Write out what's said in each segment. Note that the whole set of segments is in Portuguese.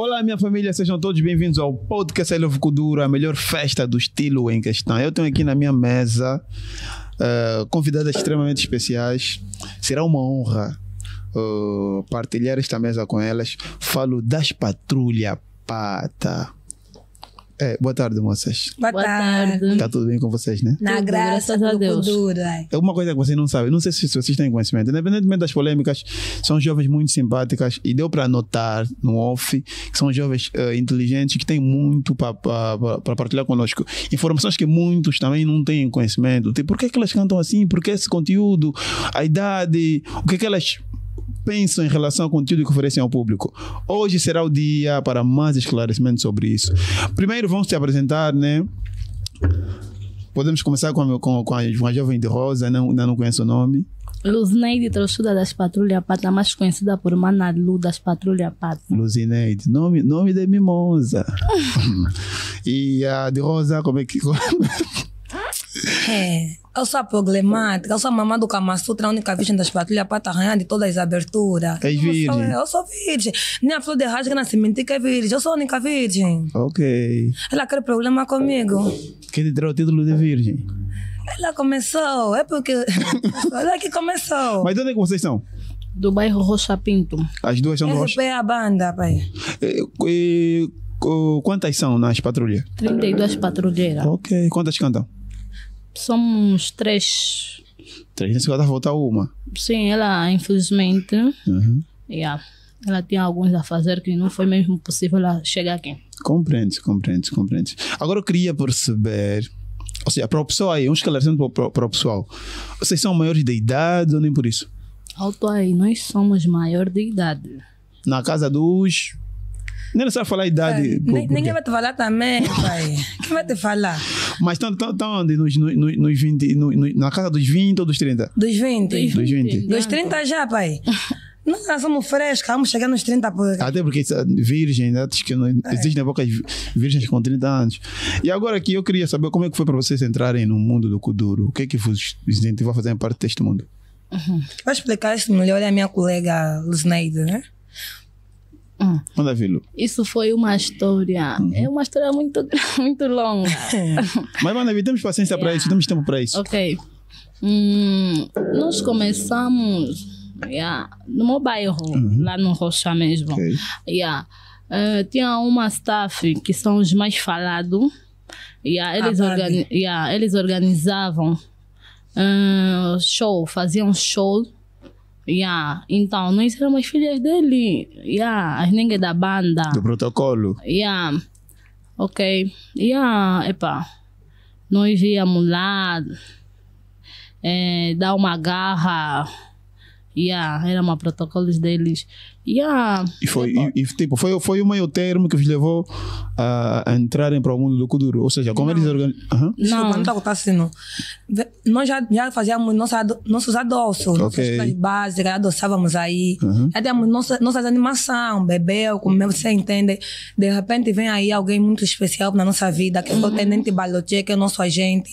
Olá, minha família, sejam todos bem-vindos ao Podcast I Kuduro, a melhor festa do estilo em questão. Eu tenho aqui na minha mesa uh, convidadas extremamente especiais. Será uma honra uh, partilhar esta mesa com elas. Falo das Patrulha Pata. É, boa tarde, moças. Boa, boa tarde. tarde. Tá tudo bem com vocês, né? Na graça, do Deus. É. é uma coisa que vocês não sabem, não sei se vocês têm conhecimento, independentemente das polêmicas, são jovens muito simpáticas e deu para notar no off que são jovens uh, inteligentes que têm muito para partilhar conosco. Informações que muitos também não têm conhecimento. Tem tipo, por que, é que elas cantam assim? Por que esse conteúdo? A idade? O que, é que elas pensam em relação ao conteúdo que oferecem ao público. Hoje será o dia para mais esclarecimentos sobre isso. Primeiro vamos te apresentar, né? Podemos começar com a, com, com a, com a jovem de rosa, não, ainda não conheço o nome. Luzineide Trochuda das patrulhas Pata, mais conhecida por Mana Lu das patrulhas Pata. Luzineide, nome, nome de mimosa. e a de rosa, como é que... É. Eu sou a problemática, eu sou a mamã do Kama Sutra, a única virgem das patrulhas, pata arranhada de todas as aberturas. É virgem? Eu sou, eu sou virgem. Nem a flor de rasga nascimento que é virgem. Eu sou a única virgem. Ok. Ela quer problema comigo. Quem te deu o título de virgem? Ela começou, é porque... olha que começou. Mas de onde é que vocês são? Do bairro Rocha Pinto. As duas são do Rocha? é a banda, pai. E, e, quantas são nas patrulhas? 32 patrulheiras. Ok. Quantas cantam? somos três. Três, nesse caso, falta uma. Sim, ela, infelizmente. Uhum. Yeah, ela tinha alguns a fazer que não foi mesmo possível ela chegar aqui. Compreende, compreende, compreende. Agora eu queria perceber. Ou seja, para o pessoal aí, um esclarecimento para, para o pessoal. Vocês são maiores de idade ou nem por isso? Alto aí, nós somos maior de idade. Na casa dos. Nem é só falar a idade. É, por, ninguém porque... vai te falar também, pai. Quem vai te falar? Mas estão onde? Nos, nos, nos 20, nos, na casa dos 20 ou dos 30? Dos 20. Dos 20. Dos 30 já, pai. Nós somos frescos, vamos chegar nos 30 por... Até porque é virgem, né? que não, é. existem poucas virgens com 30 anos. E agora aqui eu queria saber como é que foi para vocês entrarem no mundo do Kuduro. O que é que vos incentivou a fazer parte deste mundo? Uhum. Vou explicar isso melhor é a minha colega Luznaide, né? Hum. Manda vê Isso foi uma história. Uhum. É uma história muito, muito longa. Mas, Manavi, temos paciência yeah. para isso, temos tempo para isso. Ok. Hum, nós começamos yeah, no meu bairro, uhum. lá no Rocha mesmo. Okay. Yeah. Uh, tinha uma staff que são os mais falados. Yeah, eles, organi yeah, eles organizavam uh, show, faziam show Yeah. Então, nós éramos filhas dele. Yeah. As ninguém da banda. Do protocolo. Yeah. Ok. Yeah. Epa. Nós íamos lá é, dar uma garra. Yeah. Éramos protocolos deles. Yeah. E foi, e, e, tipo, foi, foi o meio termo que os levou a, a entrarem para o mundo do Kuduro. Ou seja, como não. eles organizam. Não, não está acontecendo. Nós já, já fazíamos nossa, nossos adoços, okay. nossas básicas, adoçávamos aí. Uhum. Já temos nossa, nossas animações, bebeu, como você entende. De repente vem aí alguém muito especial na nossa vida, que foi é o uhum. Tenente Balotier, que é o nosso agente.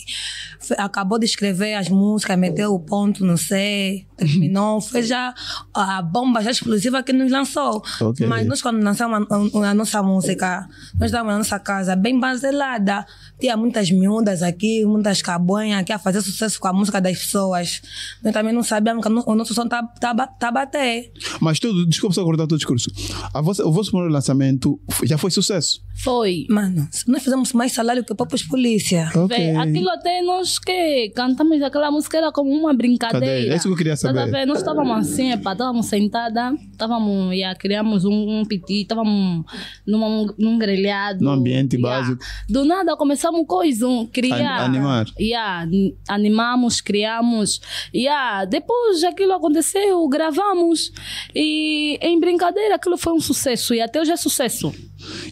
Acabou de escrever as músicas, meteu o ponto, não sei, terminou. Foi já a bomba já explosiva que não nos lançou. Okay. Mas nós, quando lançamos a, a, a, nossa música, nós damos a nossa casa bem baselada tinha muitas miúdas aqui, muitas cabanhas aqui a fazer sucesso com a música das pessoas. Nós também não sabíamos que o nosso som tá, tá, tá bater. Mas tudo, desculpa só cortar o teu discurso. A vossa, o vosso primeiro lançamento já foi sucesso? Foi. Mano, nós fizemos mais salário que próprios polícia. Okay. aquilo até nós que cantamos aquela música era como uma brincadeira. Cadê? É isso que eu queria saber. nós estávamos assim, estávamos sentadas, estávamos, yeah, criamos um, um petit, estávamos num grelhado. Num ambiente yeah. básico. Do nada começou somos coisas, criar. An animar. Yeah, animamos, criamos. Yeah. Depois aquilo aconteceu, gravamos. E em brincadeira, aquilo foi um sucesso. E até hoje é sucesso.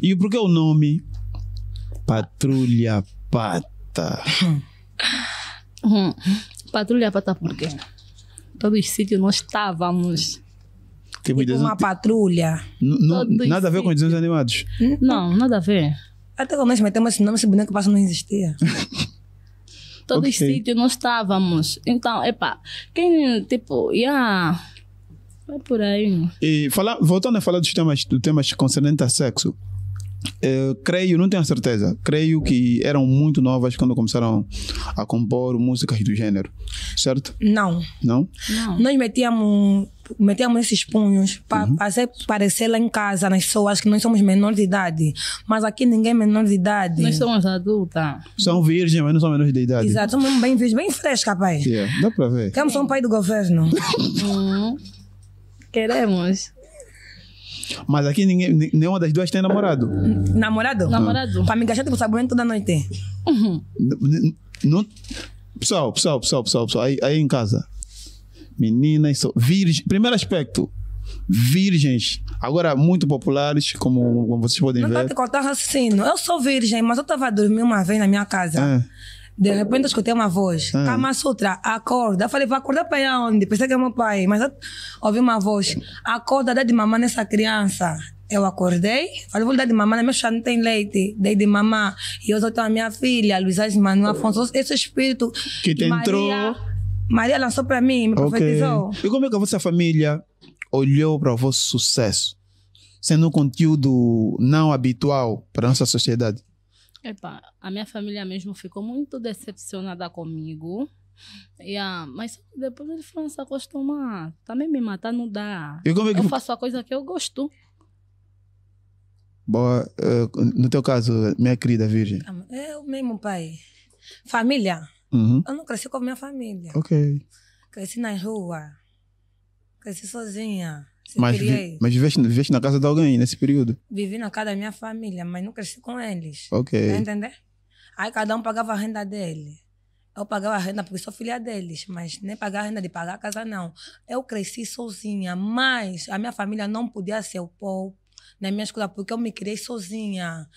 E por que o nome? Patrulha Pata. Patrulha Pata por quê? Todos os sítios nós estávamos. Tipo, tipo uma patrulha. nada a ver com desenhos animados? Não, nada a ver. Até quando nós metemos esse nome, esse boneco passa não existia. Todo okay. sítio nós estávamos. Então, epá, quem, tipo, ia. Yeah. Vai por aí. E falar, voltando a falar dos temas, dos temas concernentes a sexo, eu eh, creio, não tenho a certeza, creio que eram muito novas quando começaram a compor músicas do gênero, certo? Não. Não? Não. Nós metíamos metemos esses punhos para uhum. fazer parecer lá em casa, nas pessoas que nós somos menores de idade. Mas aqui ninguém é menor de idade. Nós somos adultas. São virgens, mas não são menores de idade. Exato, somos bem virgens, bem frescas, pai. Yeah. É, dá para ver. Queremos ser um pai do governo. hum. Queremos. Mas aqui ninguém, nenhuma das duas tem namorado. Namorado? Namorado. Ah. Para me gastar tipo sabonete toda noite. Uhum. Não, pessoal, pessoal, pessoal, pessoal, pessoal aí, aí em casa. Meninas virgem Primeiro aspecto, virgens, agora muito populares, como, como vocês podem não tá ver. Não tá cortar raciocínio. Eu sou virgem, mas eu estava dormindo uma vez na minha casa. É. De repente eu escutei uma voz, é. Kama Sutra, acorda. Eu falei, vou acordar para onde? Pensei que é meu pai, mas eu ouvi uma voz, acorda, dá de mamar nessa criança. Eu acordei, falei, vou dar de mamar, meu chá não tem leite, dei de mamar. E eu sou a minha filha, Luiz Manuel Afonso, esse espírito. Que te entrou. Maria, Maria lançou para mim, me profetizou. Okay. E como é que a vossa família olhou para o vosso sucesso, sendo um conteúdo não habitual para a nossa sociedade? Epa, a minha família mesmo ficou muito decepcionada comigo. Yeah, mas depois eles foram se acostumar. Também me matar não dá. É que... Eu faço a coisa que eu gosto. Boa, eh, no teu caso, minha querida Virgem. É o mesmo, pai. Família, Uhum. Eu não cresci com a minha família. Ok. Cresci na rua. Cresci sozinha. Mas, vi, mas viveste, viveste na casa de alguém nesse período? Vivi na casa da minha família, mas não cresci com eles. Ok. Tá entender? Aí cada um pagava a renda dele. Eu pagava a renda porque sou filha deles, mas nem pagava a renda de pagar a casa, não. Eu cresci sozinha, mas a minha família não podia ser o povo na minha escola porque eu me criei sozinha.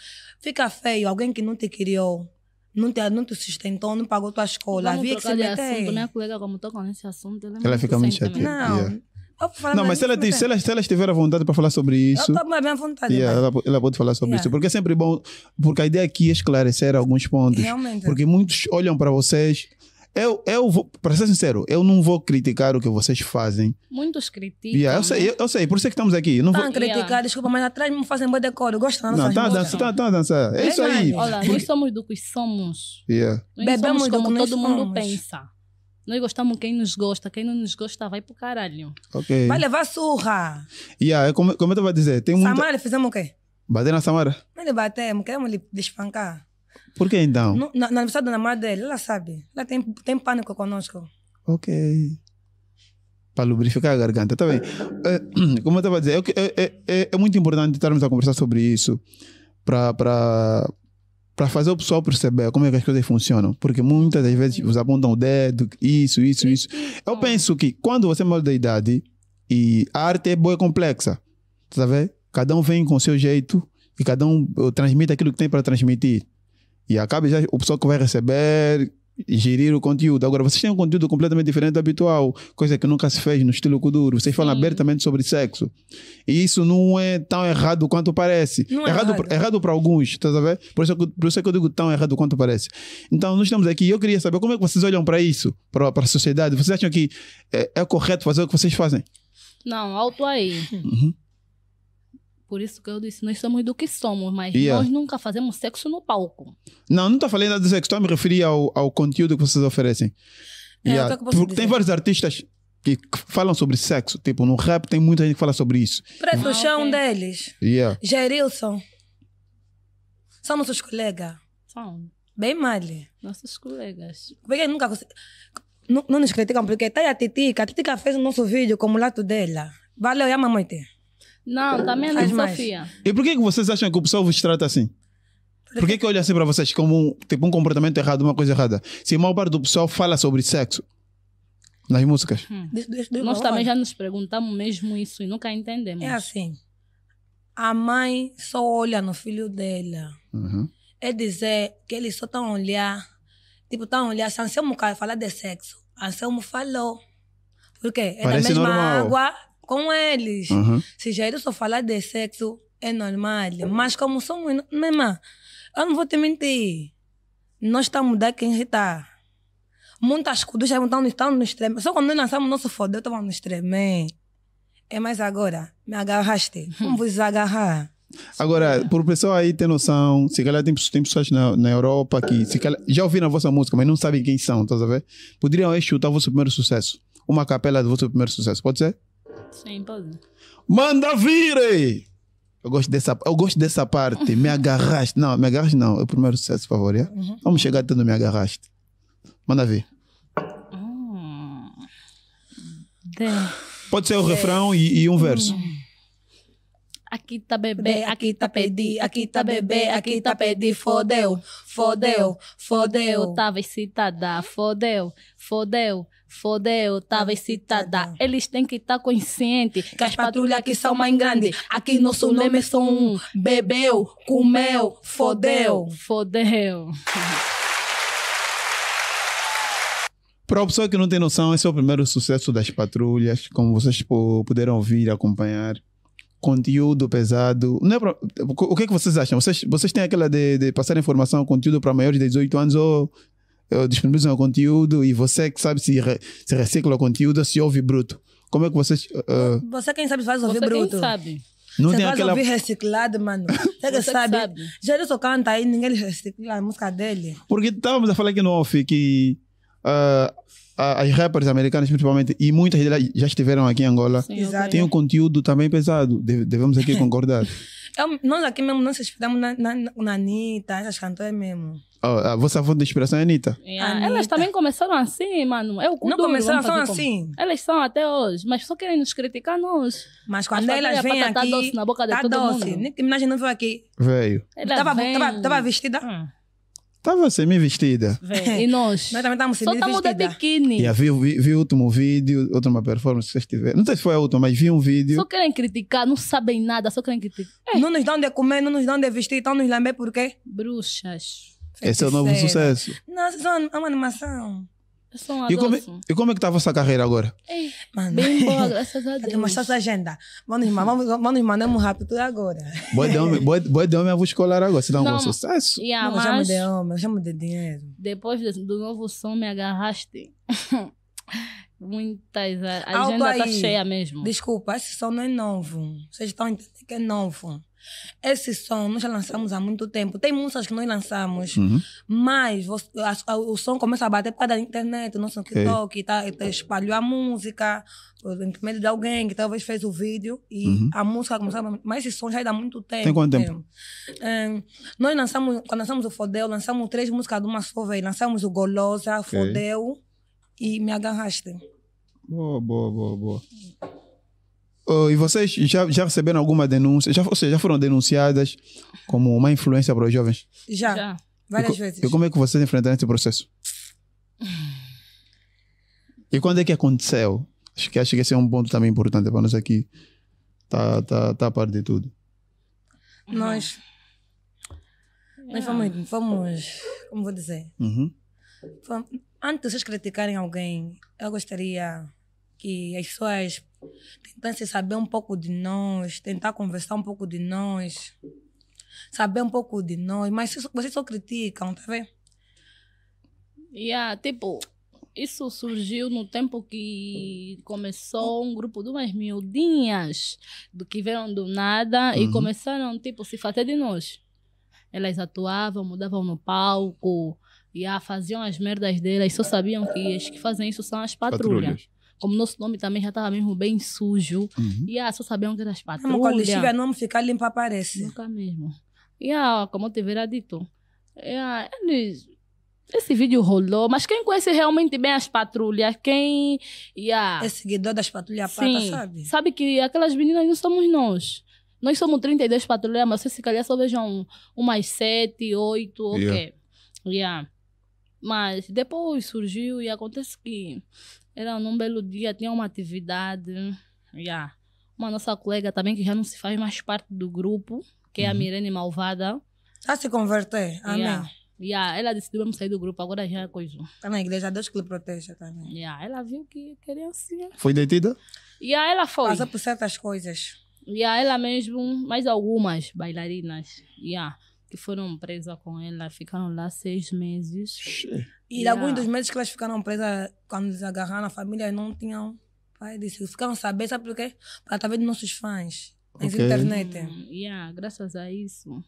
Fica feio alguém que não te criou não te, não te sustentou, então não pagou tua escola. Havia que se meter. Assunto, minha né, colega, como com esse assunto, né? ela, ela fica muito chateada. Não. Yeah. Não, mas se ela, se, ela, se ela estiver à vontade para falar sobre isso. Eu estou bem à vontade. Yeah, ela, ela, pode falar sobre yeah. isso. Porque é sempre bom. Porque a ideia é aqui é esclarecer alguns pontos. Realmente. Porque muitos olham para vocês eu, eu vou, para ser sincero, eu não vou criticar o que vocês fazem. Muitos criticam. Yeah, eu, né? sei, eu, eu, sei, por isso é que estamos aqui. Não Tão tá vou... criticar, yeah. desculpa, mas atrás me fazem boa decoro. Gostam não, tá, dançar. tá, tá dança. É, é isso aí. Olha, nós somos do que somos. Yeah. Nós Bebemos somos como todo mundo somos. pensa. Nós gostamos quem nos gosta, quem não nos gosta vai pro caralho. Okay. Vai levar surra. Yeah, é como, como eu tava a dizer, tem muita... Samara, fizemos o quê? Bater na Samara? Não lhe batemos, queremos lhe desfancar. Por que então? No, na, na aniversário da namorada dele, ela sabe. Ela tem, tem pânico conosco. Ok. Para lubrificar a garganta, tá bem. É, como eu estava a dizer, é, é, é, é, muito importante estarmos a conversar sobre isso para fazer o pessoal perceber como é que as coisas funcionam. Porque muitas das vezes vocês apontam o dedo, isso, isso, isso. Eu penso que quando você é muda de idade, e a arte é boa e complexa, sabe tá vendo? Cada um vem com o seu jeito e cada um eh, transmite aquilo que tem para transmitir. E acaba já o pessoal que vai receber gerir o conteúdo. Agora, vocês têm um conteúdo completamente diferente do habitual, coisa que nunca se fez no estilo Kuduro. Vocês falam Sim. abertamente sobre sexo. E isso não é tão errado quanto parece. Não errado é errado para alguns, estás a ver? Por isso, é que, por isso é que eu digo tão errado quanto parece. Então, nós estamos aqui eu queria saber como é que vocês olham para isso, para a sociedade. Vocês acham que é, é, correto fazer o que vocês fazem? Não, alto aí. Uhum. Por isso que eu disse, nós somos do que somos, mas yeah. nós nunca fazemos sexo no palco. Não, não estou falando nada de sexo, estou me referir ao, ao conteúdo que vocês oferecem. É, yeah. É porque tem vários artistas que falam sobre sexo, tipo, no rap tem muita gente que fala sobre isso. Preto ah, chão é okay. deles. Yeah. Jairilson. São nossos colegas. São. Bem mal. Nossos colegas. Porque é nunca consegui... não, não nos criticam, porque tá a Titica. A Titica fez o nosso vídeo com o mulato dela. Valeu, e a mamãe não, também tá não, Sofia. E por que, que vocês acham que o pessoal vos trata assim? Por que, que olha assim para vocês como um, tipo, um comportamento errado, uma coisa errada? Se a maior parte do pessoal fala sobre sexo nas músicas. Hum. De, de, de, Nós também já nos perguntamos mesmo isso e nunca entendemos. É assim. A mãe só olha no filho dela. Uhum. É dizer que eles só estão a olhar. Tipo, estão a olhar. Se Anselmo falar de sexo, Anselmo falou. Por quê? É Parece da mesma normal. água com eles. Uhum. Se já eu só falar de sexo, é normal. Mas como somos. Né, Minha irmã, eu não vou te mentir. Nós estamos a mudar quem está. Muitas coisas já estão, estão nos tremer. Só quando nós lançamos nosso fodeu, estava nos tremer. É mais agora. Me agarraste. Como vos agarrar? Agora, para o pessoal aí ter noção, se calhar tem, tem pessoas na, na Europa que se calhar, já ouviram a vossa música, mas não sabem quem são, estás a ver? Poderiam aí chutar o vosso primeiro sucesso. Uma capela do vosso primeiro sucesso, pode ser? Sim, pode. Manda vire! Eu gosto dessa, eu gosto dessa parte. Me agarraste. Não, me agarraste não. É o primeiro sucesso, por favor. É? Uhum. Vamos chegar tendo me agarraste. Manda ver. Ah, De... Pode ser o refrão e, e, um verso. Hum. Aqui tá bebê, aqui tá pedi, aqui tá bebê, aqui tá pedi, fodeu, fodeu, fodeu. Eu tava excitada, fodeu, fodeu. Fodeu, tava tá tá excitada. Eles têm que estar tá conscientes que as patrulhas aqui são mais grandes. Aqui nosso nome é só um. Bebeu, comeu, fodeu. Fodeu. Para o pessoal que não tem noção, esse é o primeiro sucesso das patrulhas. Como vocês puderam ouvir, acompanhar conteúdo pesado. Não é pra, o que é que vocês acham? Vocês, vocês têm aquela de, de passar informação, conteúdo para maiores de 18 anos ou eu disponibilizo meu conteúdo e você que sabe se, re, se recicla o conteúdo, se ouve bruto. Como é que vocês. Uh... Você quem sabe se faz ouvir você bruto. sabe. Não você tem faz aquela... ouvir reciclado, mano. Você que você sabe. Que sabe. Já só canta aí, ninguém recicla a música dele. Porque estávamos a falar aqui no off que uh, as rappers americanas, principalmente, e muitas delas já estiveram aqui em Angola, Sim, tem um conteúdo também pesado. Devemos aqui concordar. Eu, é nós aqui mesmo, nós esperamos na, na, na Anitta, essas cantoras mesmo. Oh, a vossa fonte de inspiração é a Anitta. É ah, Anitta. Elas também começaram assim, mano. É o Não começaram são assim. Elas são até hoje, mas só querem nos criticar nós. Mas quando mas elas vêm tá aqui, tá doce na boca de tá todo doce. mundo. Nicki Minaj não veio aqui. Veio. Tava, tava, tava, vestida? Hum. Tava tá semi-vestida. E nós? nós também estávamos semi-vestida. Só estamos de biquíni. Yeah, vi, vi, vi o último vídeo, última performance que vocês tiveram. Não sei se foi a última, mas vi um vídeo. Só querem criticar, não sabem nada, só querem criticar. É. Não nos dão de comer, não nos dão de vestir, então nos lamber por quê? Bruxas. Esse é o novo sucesso. Nossa, mano, é uma animação. Eu sou um e como, é- e como é que tá a essa carreira agora? Ei, mano, bem boa, graças a Deus. Mostrar sua agenda. Vamos, irmão, vamos, vamos mandamos rápido agora. Boa de homem, eu vou é escolar agora. Você dá um bom sucesso. E a não, mas... chamo de homem, eu chamo de dinheiro. Depois do novo som, me agarraste. Muitas. A agenda Alto tá aí. tá cheia mesmo. Desculpa, esse som não é novo. Vocês estão entendendo que é novo. Esse som nós já lançamos há muito tempo. Tem músicas que nós lançamos, uhum. mas você, a, a, o som começa a bater por causa da internet, no nosso TikTok, tá, tá, espalhou a música, em medo de alguém que talvez fez o vídeo e uhum. a música começava. Mas esse som já é dá muito tempo. Tem quanto tempo? É. nós lançamos, quando lançamos o Fodeu, lançamos três músicas de uma só vez. Lançamos o Golosa, okay. Fodeu e Me Agarraste. Boa, boa, boa, boa. Uh, e vocês já, já receberam alguma denúncia? Já, ou seja, já foram denunciadas como uma influência para os jovens? Já, já. várias e, vezes. E como é que vocês enfrentaram esse processo? E quando é que aconteceu? Acho que acho que esse é um ponto também importante para nós aqui. Tá, tá, tá a par de tudo. Nós. Nós vamos, vamos. Como vou dizer? Uhum. Antes de vocês criticarem alguém, eu gostaria que as pessoas tentar se saber um pouco de nós, tentar conversar um pouco de nós, saber um pouco de nós, mas vocês só criticam, tá vendo? Yeah, tipo, isso surgiu no tempo que começou um grupo de umas miudinhas do que vieram do nada uhum. e começaram, tipo, se fazer de nós. Elas atuavam, mudavam no palco, e faziam as merdas delas, só sabiam que as que fazem isso são as patrulhas. patrulhas. Como nosso nome também já estava mesmo bem sujo. Uhum. E ah, só sabiam que era as patrulhas. Não, quando o nome ficar limpo aparece. Nunca mesmo. E ah, como eu verá dito, é, ah, eles... Esse vídeo rolou, mas quem conhece realmente bem as patrulhas, quem. Yeah. É seguidor das patrulhas pata, sabe? Sabe que aquelas meninas não somos nós. Nós somos 32 patrulhas, mas se calhar só vejam umas 7, 8, ou yeah. Yeah. Mas depois surgiu e acontece que era num belo dia, tinha uma atividade. Yeah. Uma nossa colega também, que já não se faz mais parte do grupo, que uhum. é a uhum. Mirene Malvada. já se converter. Amém. Yeah. Yeah, ela decidiu mesmo sair do grupo, agora já é coisa. Tá na igreja, Deus que lhe proteja também. Yeah, ela viu que queria assim. Foi detida? Yeah, ela foi. Passa por certas coisas. Yeah, ela mesmo, mais algumas bailarinas. Yeah que foram presas com ela, ficaram lá seis meses. E yeah. alguns dos meses que elas ficaram presas, quando eles agarraram a família, não tinham pai disso. Ficaram sabendo, sabe por quê? Através tá dos nossos fãs, na okay. internet. Hum, yeah, graças a isso.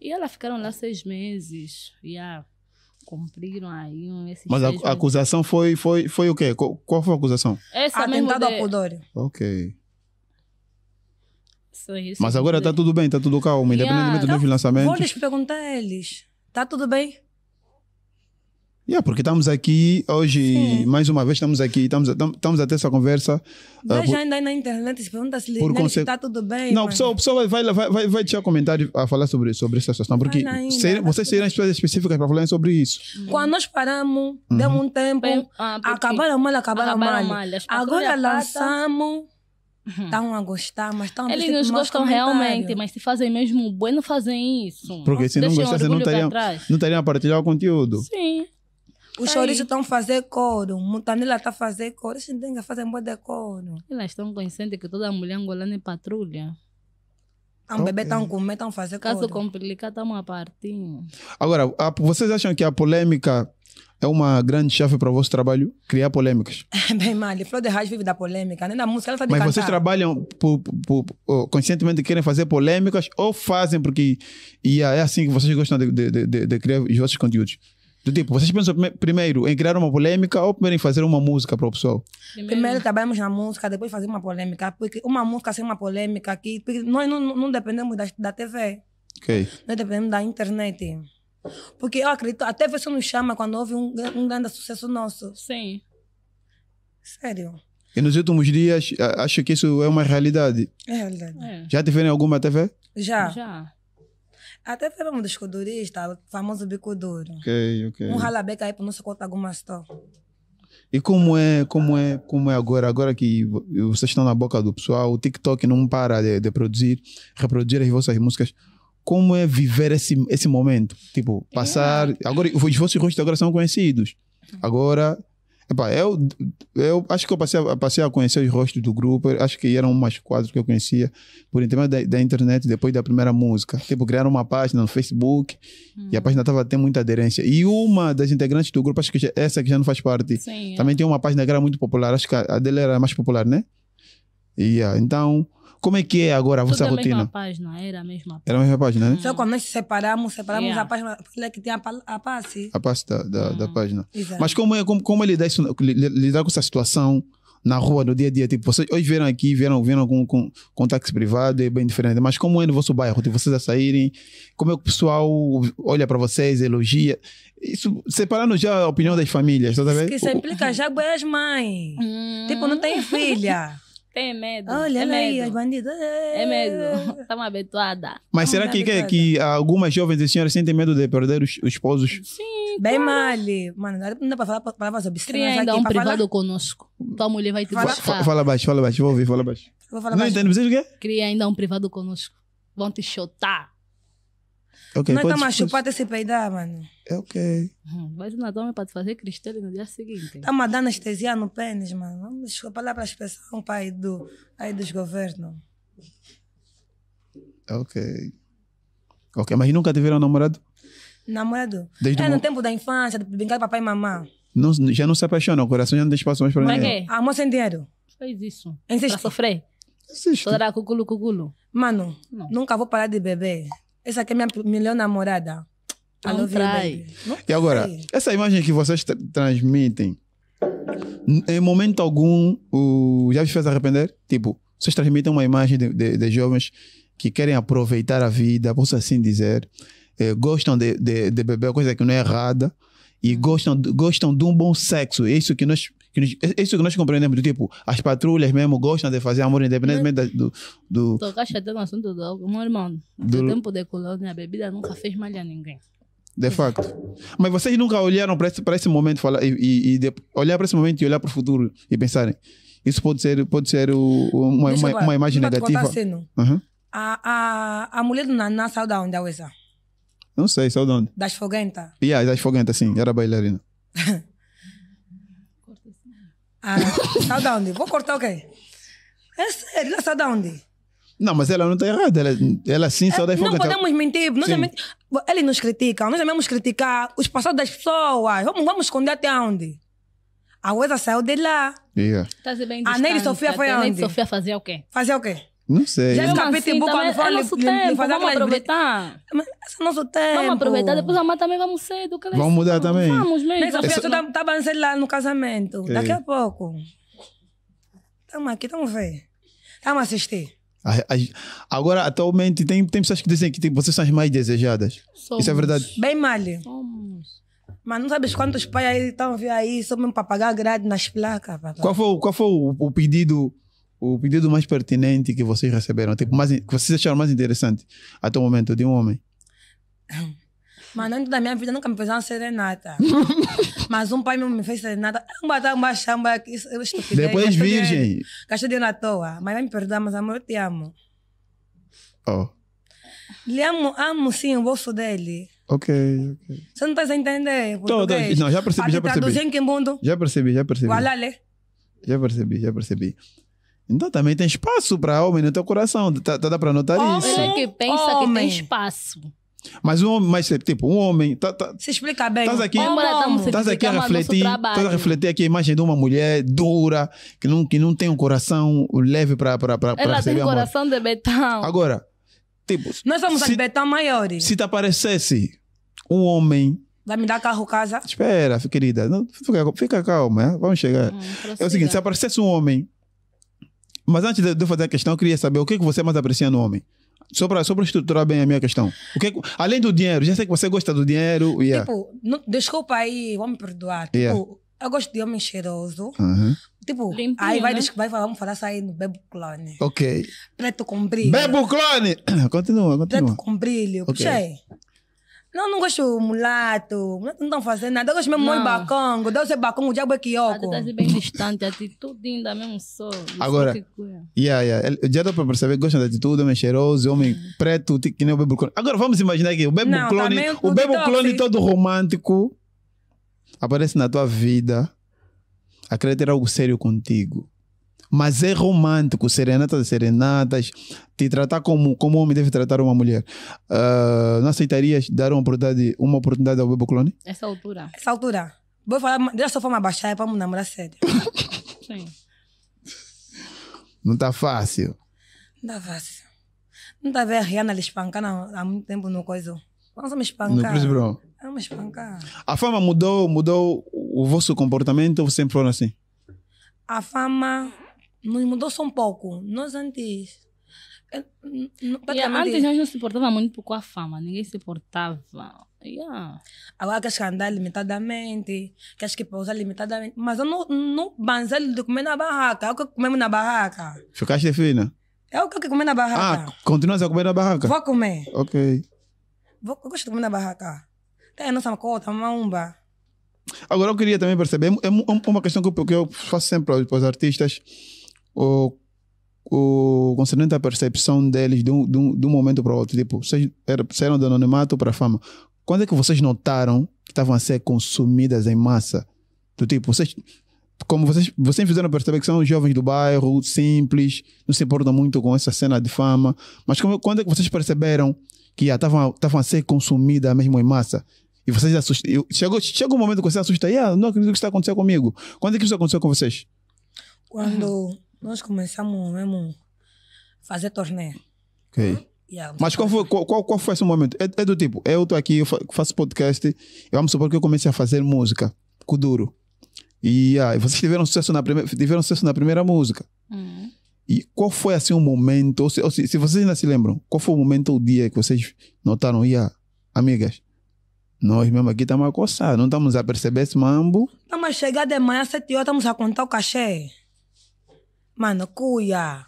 E elas ficaram lá seis meses. Yeah. Cumpriram aí esses Mas a, a acusação foi, foi, foi o quê? Qual, qual foi a acusação? Essa Atentado mesmo de... ao pudor. Ok. Mas agora está tudo bem, está tudo calmo, independentemente yeah. dos então, lançamentos. Vou-lhes perguntar a eles: está tudo bem? Yeah, é, porque estamos aqui hoje, Sim. mais uma vez estamos aqui, estamos, estamos a ter essa conversa. Veja uh, por, ainda aí na internet, se pergunta se está tudo bem. Não, o a pessoa, vai, vai, vai, vai deixar comentário a falar sobre, sobre essa situação, porque ser, tá vocês seriam as pessoas específicas para falar sobre isso. Quando nós paramos, uhum. demos um tempo, bem, ah, acabaram mal, acabaram, acabaram mal. mal. Agora tá, tá. lançamos... Estão uhum. tá a gostar, mas estão tá a Eles nos gostam realmente, mas se fazem mesmo o não fazem isso. Porque se não gostassem, não estariam, não a partilhar o conteúdo. Sim. Os tá chorizos estão a fazer coro, Mutanila está a fazer coro, a gente tem que fazer um bom de coro. Elas estão conscientes que toda mulher angolana é patrulha. Estão ah, bebê, estão comer, estão fazer coro. Caso complicado estamos a partir. Agora, vocês acham que a polêmica é uma grande chave para o vosso trabalho criar polêmicas. É bem, Mali, Flor de Raiz vive da polêmica, nem né? Na música ela está de Mas cantar. vocês trabalham por, por, por, conscientemente querem fazer polêmicas ou fazem porque e é assim que vocês gostam de, de, de, de criar os vossos conteúdos? Do tipo, vocês pensam primeiro em criar uma polêmica ou primeiro em fazer uma música para o pessoal? Primeiro. primeiro trabalhamos na música, depois fazer uma polêmica. Porque uma música sem uma polêmica aqui, nós não, não dependemos da, da TV. Okay. Nós dependemos da internet. Porque eu acredito, até você nos chama quando houve um, um grande sucesso nosso. Sim. Sério. E nos últimos dias, acho que isso é uma realidade. É realidade. É. Já tiveram alguma TV? Já. Já. Até foi um o famoso bicodouro. Ok, ok. Um ralabeca aí para não contar alguma história. E como é, como é, como é agora, agora que vocês estão na boca do pessoal, o TikTok não para de, de produzir, reproduzir as vossas músicas como é viver esse, esse momento. Tipo, é passar. É. Agora, os vossos rostos agora são conhecidos. Uhum. Agora. Epá, eu, é eu acho que eu passei, a, passei a conhecer os rostos do grupo. Acho que eram umas quatro que eu conhecia por intermédio da, da, internet depois da primeira música. Tipo, criaram uma página no Facebook hum. e a hum. página estava tendo muita aderência. E uma das integrantes do grupo, acho que já, essa que já não faz parte, Sim, é. também é. tem uma página que era muito popular. Acho que a dela era mais popular, né? E, ah, então, como é que é agora a vossa Tudo é rotina? Era a mesma página, era a mesma página. Era a mesma página, né? Só quando nós separamos, separamos yeah. a página, porque é que tem a, a passe. A passe da, da, da ah. página. Exato. Mas como é, como, como é lidar, isso, lidar com essa situação? na rua, no dia a dia. Tipo, vocês hoje vieram aqui, vieram, vieram com, com, com táxi privado, é bem diferente. Né? Mas como é no vosso bairro? Tipo, vocês a saírem, como é que o pessoal olha para vocês, elogia? Isso, separando já a opinião das famílias, tá vendo? Isso implica já as mães. Hum. Tipo, não tem filha. Tem medo. Olha é medo. aí, as bandidas. É, é medo. Estamos habituadas. Mas será que, que, que algumas jovens e senhoras sentem medo de perder os, os esposos? Sim. Bem claro. mal. Mano, não dá pra falar palavras obscenas. Cria ainda um privado falar... conosco. Tua mulher vai te fala. buscar. Fala baixo, fala baixo. Vou ouvir, fala baixo. Vou falar não baixo. entendo. Vocês o quê? Cria ainda um privado conosco. Vão te chotar. Okay, não estamos a chupar esse se peidar, mano. É ok. Hum, vai na doma é para te fazer cristal no dia seguinte. Estamos tá a dar anestesia no pênis, mano. Vamos desculpa lá para a expressão, pai do, aí dos governos. É ok. Ok, mas nunca tiveram namorado? Namorado? Desde é, no tempo da infância, de brincar com papai e mamãe. já não se apaixona, o coração já não deixa passar mais para é ninguém. Mas é que? Amor sem dinheiro. Faz isso. Insiste. Pra sofrer. Insiste. Toda cuculo, cuculo. Mano, não. nunca vou parar de beber. Essa aqui é minha melhor namorada. Não Alô, trai. e agora, essa imagem que vocês tra transmitem, em momento algum, o... já vos fez arrepender? Tipo, vocês transmitem uma imagem de, de, de jovens que querem aproveitar a vida, posso assim dizer, eh, gostam de, de, de beber, coisa que não é errada, e gostam, gostam de um bom sexo. É isso que nós que nos, isso que nós compreendemos, do tipo, as patrulhas mesmo gostam de fazer amor independentemente né? da, do. do... Tocaste até no assunto do álcool. Meu irmão, do tempo de colônia, a bebida nunca fez mal a ninguém. De facto. Mas vocês nunca olharam para esse, para esse momento falar, e, e, de, olhar para esse momento e olhar para o futuro e pensarem. Isso pode ser, pode ser o, uma, uma, uma, imagem negativa. Uhum. A, a, a mulher do Naná saiu da onde, a Não sei, saiu de onde? Das e Yeah, das Foguentas, sim. Era bailarina. Ah, sai da onde? Vou cortar o quê? É sério, ela sai da onde? Não, mas ela não está errada. Ela, ela sim só é, Não podemos mentir. Nós também, eles nos criticam. Nós devemos criticar os passados das pessoas. Vamos, vamos esconder até onde? A coisa saiu de lá. Yeah. Tá bem a Neide Sofia foi A Nelly Sofia fazia o quê? Fazia o quê? Não sei. Já escapei assim, tem boca, não é nosso tempo, fazer vamos aproveitar. Mas esse é nosso tempo. Vamos aproveitar, depois a mãe também vamos ser é Vamos mudar também. Vamos mesmo. Essa pessoa estava tá, tá lá no casamento. É. Daqui a pouco. Estamos aqui, estamos vendo. Estamos assistir. Agora, atualmente, tem, tem pessoas que dizem que tem, tipo, vocês são as mais desejadas. Somos. Isso é verdade? Bem mal. Somos. Mas não sabes quantos pais estão vendo aí, só mesmo para pagar grade nas placas. Qual foi, qual foi o, o pedido o pedido mais pertinente que vocês receberam, tipo, mais, que vocês acharam mais interessante até o momento de um homem? Mano, antes da minha vida nunca me fez uma serenata. Mas um pai meu me fez serenata. Amba, uma chamba, isso é estupidez. Depois virgem. Gastei dinheiro à toa. Mas vai me perdoar, mas amor, eu te amo. Oh. Lhe amo, amo sim o bolso dele. Ok, ok. Você não está a entender? Tô, não, já percebi, já percebi. Traduzir em que mundo? Já percebi, já percebi. Gualale. Já percebi, já percebi. Então também tem espaço para homem no teu coração. Tá, tá dá para notar homem isso? Ele é que pensa homem. que tem espaço. Mas um homem, mas tipo, um homem. Tá, tá, se explicar bem. Estás aqui, tá aqui a refletir. Estás a refletir aqui a imagem de uma mulher dura, que não, que não tem um coração leve para para para Ela tem um coração de betão. Agora, tipo. Nós somos se, betão maiores. Se te aparecesse um homem. Vai me dar carro, casa? Espera, querida. Não, fica, fica calma, vamos chegar. Hum, é o seguinte: se aparecesse um homem mas antes de eu fazer a questão, eu queria saber o que, é que você mais aprecia no homem? Só para só estruturar bem a minha questão. O que, é que além do dinheiro, já sei que você gosta do dinheiro. Yeah. Tipo, não, desculpa aí, vamos perdoar. Tipo, yeah. eu gosto de homem cheiroso. Uhum. Tipo, Limpinho, aí vai, né? vai falar, vamos falar sair no bebo clone. Ok. Preto com brilho. Bebo clone! Continua, continua. Preto com brilho. Okay. Puxei. Não, não gosto mulato. Mulato não estão fazendo nada. Eu gosto mesmo muito bacongo. Deve ser bacongo, o diabo é quioco. Estás bem distante, atitude ainda mesmo só. Agora, yeah, yeah. já dá para perceber que gosta de atitude, homem cheiroso, homem é. preto, que nem o Bebo Clone. Agora vamos imaginar aqui, o Bebo não, tá Clone, o Bebo Clone todo romântico aparece na tua vida acredita querer algo sério contigo. Mas é romântico, serenatas de serenatas, te tratar como, como um homem deve tratar uma mulher. Uh, não aceitarias dar uma oportunidade, uma oportunidade ao Bebo Clone? Essa altura. Essa altura. Vou falar, deixa eu falar uma baixada para me namorar sério. Sim. Não está fácil. Não está fácil. Não tá, tá ver a Rihanna lhe espancar há muito tempo no coisa. Vamos me espancar. No Vamos espancar. A fama mudou, mudou o vosso comportamento ou sempre foram assim? A fama nos mudou só um pouco. Nós antes. Yeah, antes nós não se portava muito com a fama, ninguém se portava. Yeah. Agora queres que andar limitadamente, queres que pousar limitadamente. Mas eu não, não banzei de comer na barraca, é o que comemos na barraca. Ficaste fina? É o que eu comer na barraca. Ah, continuas a comer na barraca? Vou comer. Ok. Vou, eu gosto de comer na barraca. Tem a nossa cota, umba Agora eu queria também perceber, é uma questão que eu faço sempre para os artistas o, o, concernente à percepção deles de um, de um, de um momento para o outro. Tipo, vocês saíram do anonimato para a fama. Quando é que vocês notaram que estavam a ser consumidas em massa? Do tipo, vocês como vocês, vocês fizeram perceber que são jovens do bairro, simples, não se importam muito com essa cena de fama. Mas como, quando é que vocês perceberam que estavam a ser consumida mesmo em massa? E vocês assustam. Chegou, chegou um momento que você assusta, ah, não acredito que isso está acontecendo comigo. Quando é que isso aconteceu com vocês? Quando nós começamos mesmo a fazer torneio. Ok. Yeah, Mas qual foi, qual, qual, foi esse momento? É, é do tipo, eu estou aqui, eu faço podcast, eu vamos supor que eu comecei a fazer música, com duro. E ah, vocês tiveram sucesso na primeira, tiveram sucesso na primeira música. Hum. E qual foi assim o um momento, ou se, ou se, se, vocês ainda se lembram, qual foi o momento, o dia que vocês notaram, e ah, amigas, nós mesmo aqui estamos a coçar, não estamos a perceber esse mambo. Estamos a chegar de manhã às sete horas, estamos a contar o cachê. Mano, cuia.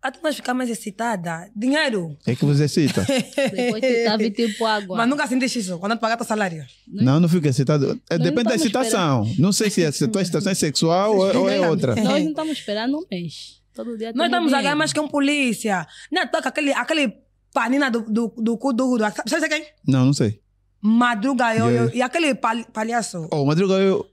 Até nós ficar mais excitada. Dinheiro. É que você excita. Depois tu tipo água. Mas nunca sentiste isso, quando tu pagar teu salário. Né? Não, não fico excitado. É, depende da excitação. Esperando. Não sei se é a tua excitação é sexual ou, é- ou, é outra. Nós não estamos esperando um mês. Todo dia Nós estamos a ganhar mais que um polícia. Não, toca aquele, aquele panina do, do, do cu duro. Sabe quem? Não, não sei. Madruga eu, eu, e aquele palhaço. Oh, Madruga eu.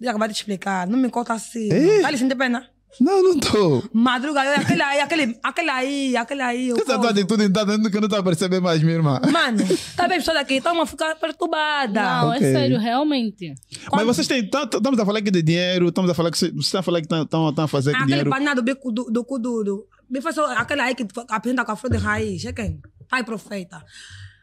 Já acabei de explicar. Não me conta assim. tá Dá licença de pena. Não, não tô. Madrugada, aquele aí, aquele, aquele aí, aquele aí. Essa tua tudo tá dando que não tá percebendo mais, minha irmã. Mano, tá bem daqui, então uma ficar perturbada. Não, é okay. é sério, realmente. Quando... Mas vocês têm. Estamos a falar aqui de dinheiro, estamos a falar que vocês estão a falar que estão a fazer aqui dinheiro. Aquele panado do bico do, do cu duro. Me faz aquele aí que apresenta com a flor de raiz, é quem? pai profeta.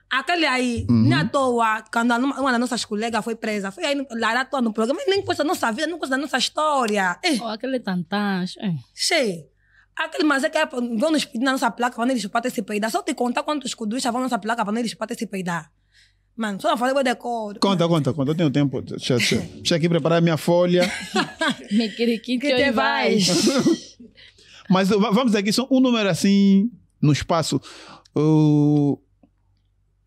Aquele aí, uhum. nem à toa, quando uma das nossas colegas foi presa, foi aí lá à toa no programa, nem coisa da nossa vida, nem coisa da nossa história. Eh. Oh, aquele tantas É. Cheio. Aquele mas é que vão nos pedir na nossa placa para eles para se peidar. Só te contar quantos coduchas vão na nossa placa para eles para se peidar. Mano, só não falei o decoro. Conta, conta, conta. Eu tenho tempo. Deixa, deixa, deixa aqui preparar minha folha. Me queriquinho que te vais. mas vamos aqui, só um número assim, no espaço. Uh,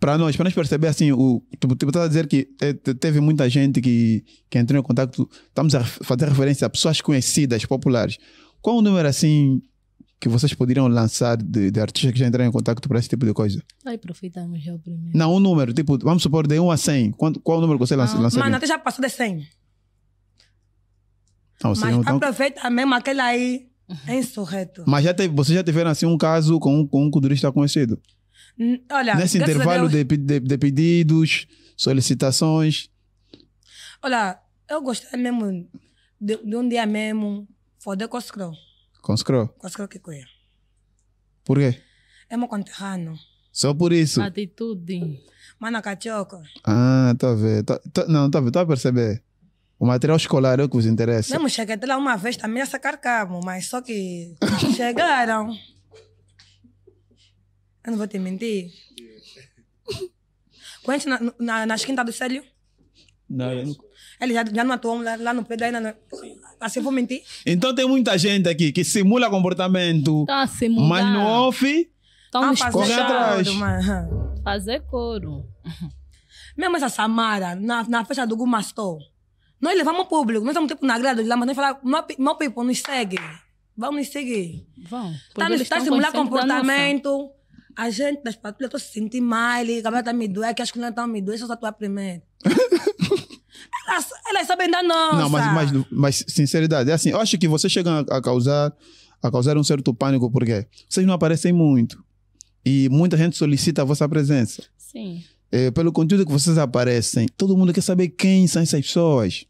para nós, para nós perceber assim, o, tipo, tipo, tá a dizer que é, teve muita gente que, que entrou em contato, estamos a fazer referência a pessoas conhecidas, populares. Qual o número assim que vocês poderiam lançar de, de artistas que já entraram em contato para esse tipo de coisa? Aí aproveitamos já o primeiro. Não, um número, tipo, vamos supor de 1 a 100. Qual, qual o número que você lança? Ah, mano, até já passou de 100. Não, Mas então... aproveita mesmo aquele aí, é insurreto. Mas já te, vocês já tiveram assim um caso com, com um culturista conhecido? Olha, Nesse intervalo de, de, de, pedidos, solicitações. Olha, eu gostei mesmo de, de um dia mesmo foder com o Scroll. Com o Scroll? Com o Scroll que coia. Por quê? É meu conterrâneo. Só por isso? Atitude. mano cachorro Ah, tá vendo. Tá, tá, não, tá vendo. Tá a perceber. O material escolar é o que os interessa. Mesmo cheguei lá uma vez também a sacar cabo, mas só que chegaram. Eu não vou te mentir. Conhece na, na, na esquina do Célio? Não, eu não... Ele já, já não atuou lá, lá no Pedro, ainda não... Assim, vou mentir? Então tem muita gente aqui que simula comportamento, tá simulando. mas no off... Estão tá ah, correndo atrás. Fazer couro. Mesmo essa Samara, na, na festa do Gumastor, nós levamos o público, nós estamos tipo na grade lá, mas nós falamos, meu people, nos segue. Vamos nos seguir. vamos Está tá, tá simulando comportamento a gente das patrulhas, eu tô se sentindo mal, e a cabeça tá me doendo, é que as colinas estão me doendo, só tu a primeiro. elas, elas é sabem da nossa. Não, mas, mas, mas sinceridade, é assim, eu acho que vocês chegam a, a causar a causar um certo pânico, porque vocês não aparecem muito. E muita gente solicita a vossa presença. Sim. É, pelo conteúdo que vocês aparecem, todo mundo quer saber quem são essas pessoas.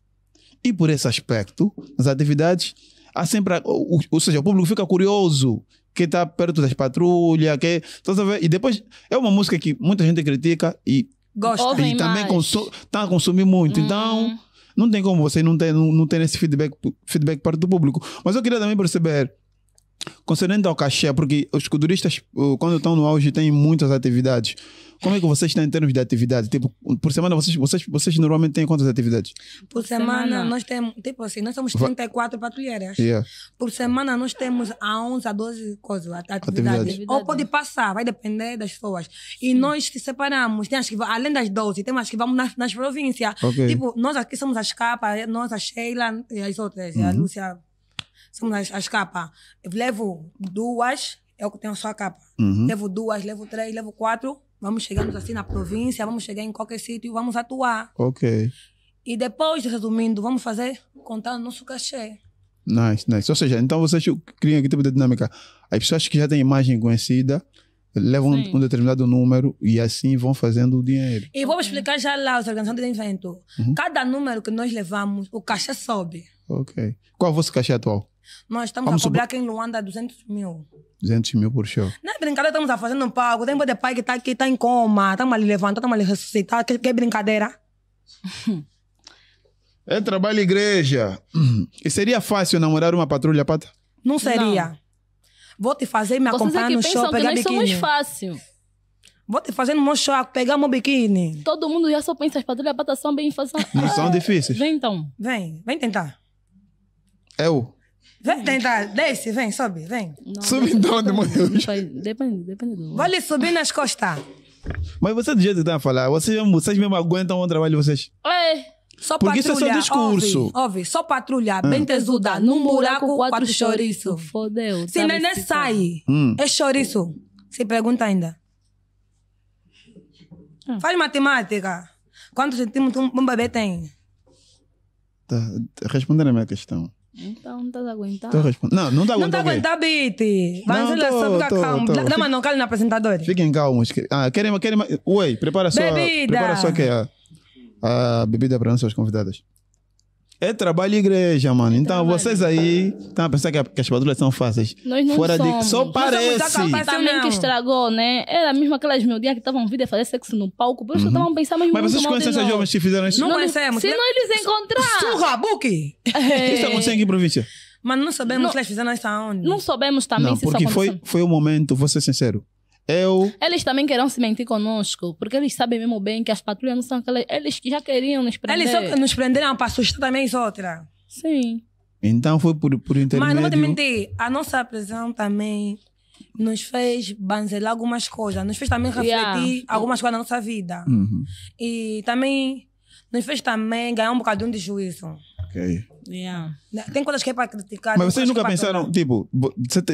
E por esse aspecto, nas atividades, há sempre. Ou, ou seja, o público fica curioso que está perto das patrulhas, que. Estás a ver? E depois é uma música que muita gente critica e. Gosta. Ouvem e também está a consumir muito. Então, uhum. não tem como você não ter, não, não ter esse feedback, feedback parte do público. Mas eu queria também perceber. Concernente ao cachê, porque os culturistas, quando estão no auge, têm muitas atividades. Como é que vocês estão em termos de atividade? Tipo, por semana vocês, vocês, vocês normalmente têm quantas atividades? Por semana, semana. nós temos, tipo assim, nós somos 34 patrulheiras. Yeah. Por semana nós temos a 11 a 12 coisas, atividades. Ou pode passar, vai depender das pessoas. E Sim. nós que separamos, tem as que, além das 12, tem as que vamos nas, nas províncias. Okay. Tipo, nós aqui somos as capas, nós, a Sheila e as outras, uhum. a Lúcia, somos as, as capas. Eu levo duas, é eu tenho só a capa. Uhum. Levo duas, levo três, levo quatro Vamos chegarmos assim na província, vamos chegar em qualquer sítio, vamos atuar. Ok. E depois, resumindo, vamos fazer contar o nosso cachê. Nice, nice. Ou seja, então vocês criam aqui tipo de dinâmica? As pessoas que já têm imagem conhecida levam um, um, determinado número e assim vão fazendo o dinheiro. E vou explicar já lá os organizadores do evento. Uhum. Cada número que nós levamos, o cachê sobe. Ok. Qual é o vosso cachê atual? Nós estamos Vamos a cobrar aqui em Luanda 200 é mil. 200 mil por show. Não é brincadeira, estamos a fazer no palco. Tem um de pai que está que está em coma. Estamos a lhe levantar, estamos a ressuscitar. Que, que brincadeira. é trabalho igreja. E seria fácil namorar uma patrulha, Pata? Não seria. Não. Vou te fazer me acompanhar é no show, pegar que nós biquíni. somos fácil. Vou te fazer no meu show, pegar meu biquíni. Todo mundo já só pensa, as patrulhas Pata são bem fáceis. Não são difíceis. Vem então. Vem, vem tentar. Eu? É Vem, tentar. Desce, vem, sobe, vem. Não, Sobe de onde, meu Deus? Depende, depende do. Vou lhe subir nas costas. Mas você do jeito que está a falar, vocês, mesmo- vocês mesmo aguentam o trabalho de vocês. É. Só Porque isso é só discurso. Ouve, ouve, só patrulhar, hum. bem tesuda, num buraco, quatro, chouriço. Fodeu. Tá Se sabe, neném sai, Hum. é chouriço. Se pergunta ainda. Ah. Faz matemática. Quantos centímetros um um bebê tem? Tá, tá respondendo a minha questão. Então, não estás a aguentar. Tô respondendo. Não, não está a aguentar. Não está a aguentar, Biti. Mas olha só, fica calmo. Tô. Não, mas não cale na apresentadora. Fiquem calmos. Ah, querem, querem. prepara só. Bebida. Prepara só que é a, a bebida para nossas convidadas. É trabalho e igreja, mano. É então vocês aí estão tá, a pensar que, que as patrulhas são fáceis. Nós não Fora somos. De... Só Nós parece. Somos o que estragou, né? Era mesmo aquelas miudinhas que estavam vindo a fazer sexo no palco. Por isso uhum. estavam pensando mesmo Mas vocês conhecem essas jovens que fizeram isso? Não, não conhecemos. Se não né? eles encontraram. Surra, buque! É. Isso aconteceu em província? Mas não sabemos não, se eles fizeram isso aonde. Não sabemos também não, se isso aconteceu. foi, foi o momento, vou ser sincero eu. Eles também queriam se mentir conosco, porque eles sabem mesmo bem que as patrulhas não são aquelas. Eles que já queriam nos prender. Eles só nos prenderam para assustar também os é outros. Sim. Então foi por, por intermédio... Mas não vou te mentir, a nossa prisão também nos fez banzelar algumas coisas, nos fez também refletir yeah. algumas coisas na nossa vida. Uhum. E também nos fez também ganhar um bocadinho de juízo. Ok. Yeah. Né, tem coisas que é para criticar. Mas vocês é nunca pensaram, tipo,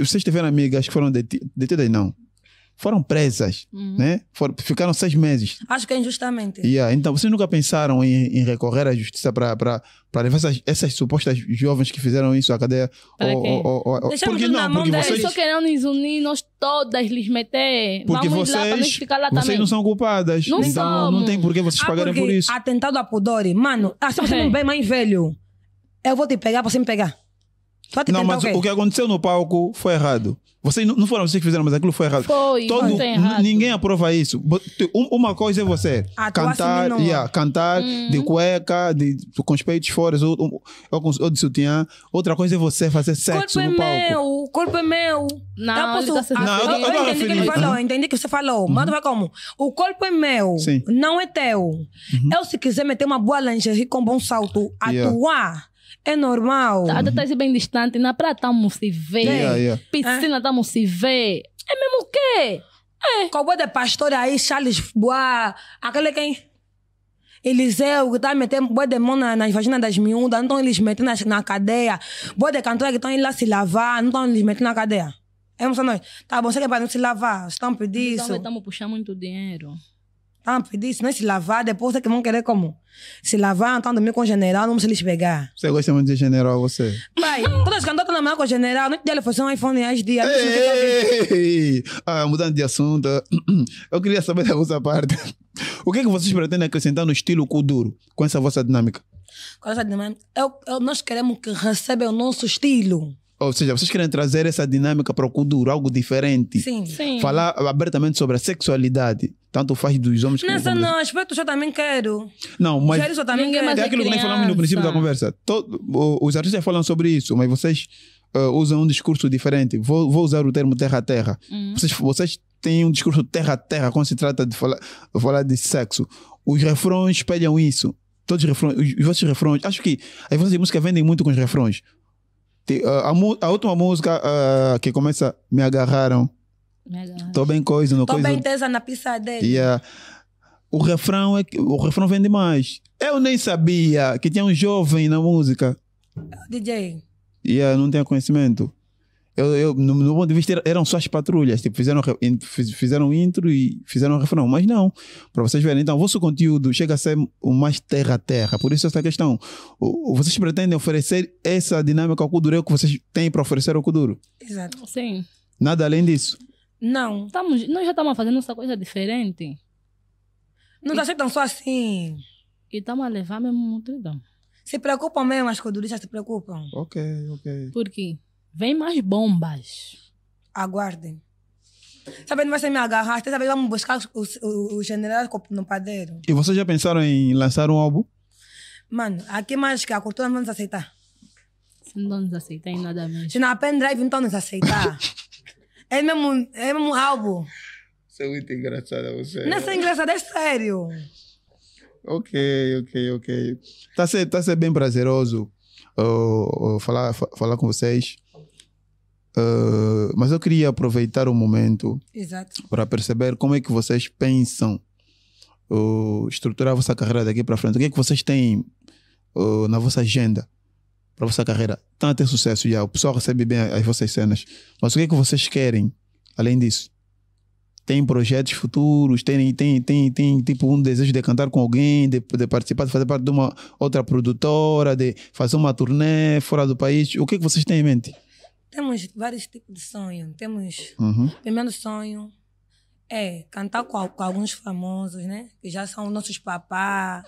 vocês tiveram amigas que foram detidas? Não foram presas, uhum. né? Foram, ficaram seis meses. Acho que é injustamente. Yeah. Então, vocês nunca pensaram em, em recorrer à justiça para levar essas, essas, supostas jovens que fizeram isso à cadeia? Para quê? Deixamos porque não, porque deles. só querendo nos unir, nós todas lhes meter. Porque Vamos vocês, lá para ficar lá vocês não são culpadas. Não então, somos. não tem por que vocês ah, pagarem por isso. Atentado a pudore. Mano, ah, se você é. não bem mais velho, eu vou te pegar, você me pegar. Não, mas o, o que aconteceu no palco foi errado. Vocês não, foram vocês que fizeram, mas aquilo foi errado. Foi, Todo, errado. Ninguém aprova isso. Uma coisa é você ah, cantar, yeah, cantar uhum. de cueca, de, com os peitos fora, ou, ou, ou de sutiã. Outra coisa é você fazer sexo é no palco. O corpo é meu, o corpo é meu. Tá, não, não, posso... tá não, eu, eu, eu, eu entendi o que ele falou, uhum. entendi que você falou. Uhum. Mas vai como? O corpo é meu, Sim. não é teu. Uhum. Eu, se quiser meter uma boa lingerie com bom salto, yeah. É normal. Até está bem distante, na é praia estamos tá se ver. É. Yeah, yeah. Piscina estamos tá é. se ver. É mesmo o quê? É. Qual de pastor aí, Charles Bois, aquele quem? Eliseu, que tá metendo boa de mão nas na vaginas das miúdas, não estão eles metendo na, na cadeia. Boa de cantora que estão indo lá se lavar, não estão eles metendo na cadeia. É, não nós. É? Tá bom, você quer para não se lavar, estão pedindo isso. Então, estamos puxando muito dinheiro. Estão a pedir não é se lavar, depois é que vão querer como? Se lavar, estão a dormir com o general, não se lhes pegar. Você gosta muito de general, você? Pai, todas as cantoras na mão é com o general, não te dele, foi um iPhone há dias. Ei, ah, mudando de assunto, eu queria saber da vossa parte. O que é que vocês pretendem acrescentar no estilo Kuduro, com essa vossa dinâmica? Com essa dinâmica? Eu, eu, nós queremos que receba o nosso estilo ou seja, vocês querem trazer essa dinâmica para o Kuduro, algo diferente. Sim. Sim. Falar abertamente sobre a sexualidade. Tanto faz dos homens Nessa que Não, não, aspecto eu também quero. Não, mas. eu também quero. É, é aquilo criança. que nós falamos no princípio da conversa. Todo, os artistas falam sobre isso, mas vocês uh, usam um discurso diferente. Vou, vou usar o termo terra a terra. Uhum. Vocês, vocês têm um discurso terra a terra quando se trata de falar, falar de sexo. Os refrões espelham isso todos os refrões, os vossos refrões, acho que as vossas músicas vendem muito com os refrões. Eh, a, a, última música uh, que começa Me Agarraram. Tô bem coisa, no Tô coisa. Tô bem tesa na pisadeira. Yeah. O refrão, é, o refrão vem demais Eu nem sabia que tinha um jovem na música. DJ. Yeah, não tinha conhecimento. Eu, eu, no, no ponto de vista, eram só as patrulhas. Tipo, fizeram, fizeram intro e fizeram refrão. Mas não, para vocês verem. Então, o vosso conteúdo chega a ser o mais terra a terra. Por isso, essa questão. Vocês pretendem oferecer essa dinâmica ao Kuduro é que vocês têm para oferecer ao Kuduro? Exato. Sim. Nada além disso? Não. Estamos, nós já estamos fazendo essa coisa diferente. Não está sendo só assim. E estamos a levar mesmo multidão. Se preocupam mesmo, as coduristas se preocupam. Ok, ok. Por quê? Vem mais bombas. Aguardem. Sabendo vai ser me agarrar, dessa vez vamos buscar o, o, o general no padeiro. E vocês já pensaram em lançar um álbum? Mano, aqui mais que a cultura não nos aceitar. Se não nos aceitar em nada mesmo. Se não na pendrive não nos aceitar. é, mesmo, é mesmo álbum. Isso é muito engraçado, você. Não é engraçado, é sério. Ok, ok, ok. Está sendo tá ser bem prazeroso uh, uh, falar, falar com vocês. Eh, mas eu queria aproveitar o momento para perceber como é que vocês pensam uh, estruturar a vossa carreira daqui para frente. O que é que vocês têm uh, na vossa agenda para a vossa carreira? Estão tá a ter sucesso já, o pessoal recebe bem as vossas cenas, mas o que é que vocês querem além disso? Tem projetos futuros? Tem, tem, tem, tem tipo um desejo de cantar com alguém, de, de participar, de fazer parte de uma outra produtora, de fazer uma turnê fora do país? O que é que vocês têm em mente? Temos vários tipos de sonho. Temos. Uhum. Primeiro sonho é cantar com, com, alguns famosos, né? Que já são nossos papás.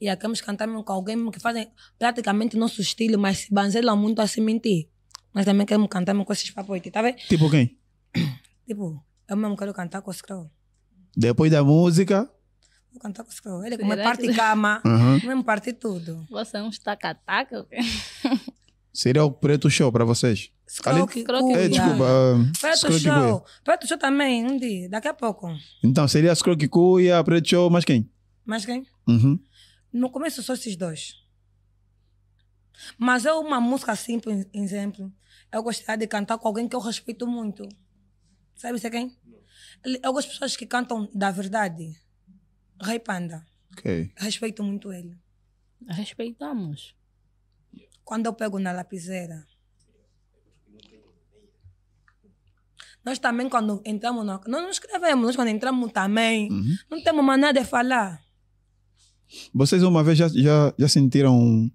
E acabamos cantar com alguém que fazem praticamente nosso estilo, mas se banzelam muito a se mentir. Mas também queremos cantar com esses papoites, tá vendo? Tipo quem? Tipo, eu mesmo quero cantar com o Scroll. Depois da música, vou cantar com o scroll Ele como é parte cama, uhum. mesmo parte tudo. Você é um tacataca? Seria o preto show para vocês? Scroque, Ali... é, desculpa. Uh, preto show. Preto show também, um dia, daqui a pouco. Então, seria Scroque Cuia, preto show, mais quem? Mais quem? Uhum. No começo só esses dois. Mas é uma música simples, exemplo. Eu gostaria de cantar com alguém que eu respeito muito. Sabe você é quem? Eu gosto de pessoas que cantam da verdade. Rei Panda. Ok. Respeito muito ele. Respeitamos. Quando eu pego na lapiseira. Nós também, quando entramos, no, nós não escrevemos, nós quando entramos também, uhum. não temos nada de falar. Vocês uma vez já, já, já sentiram,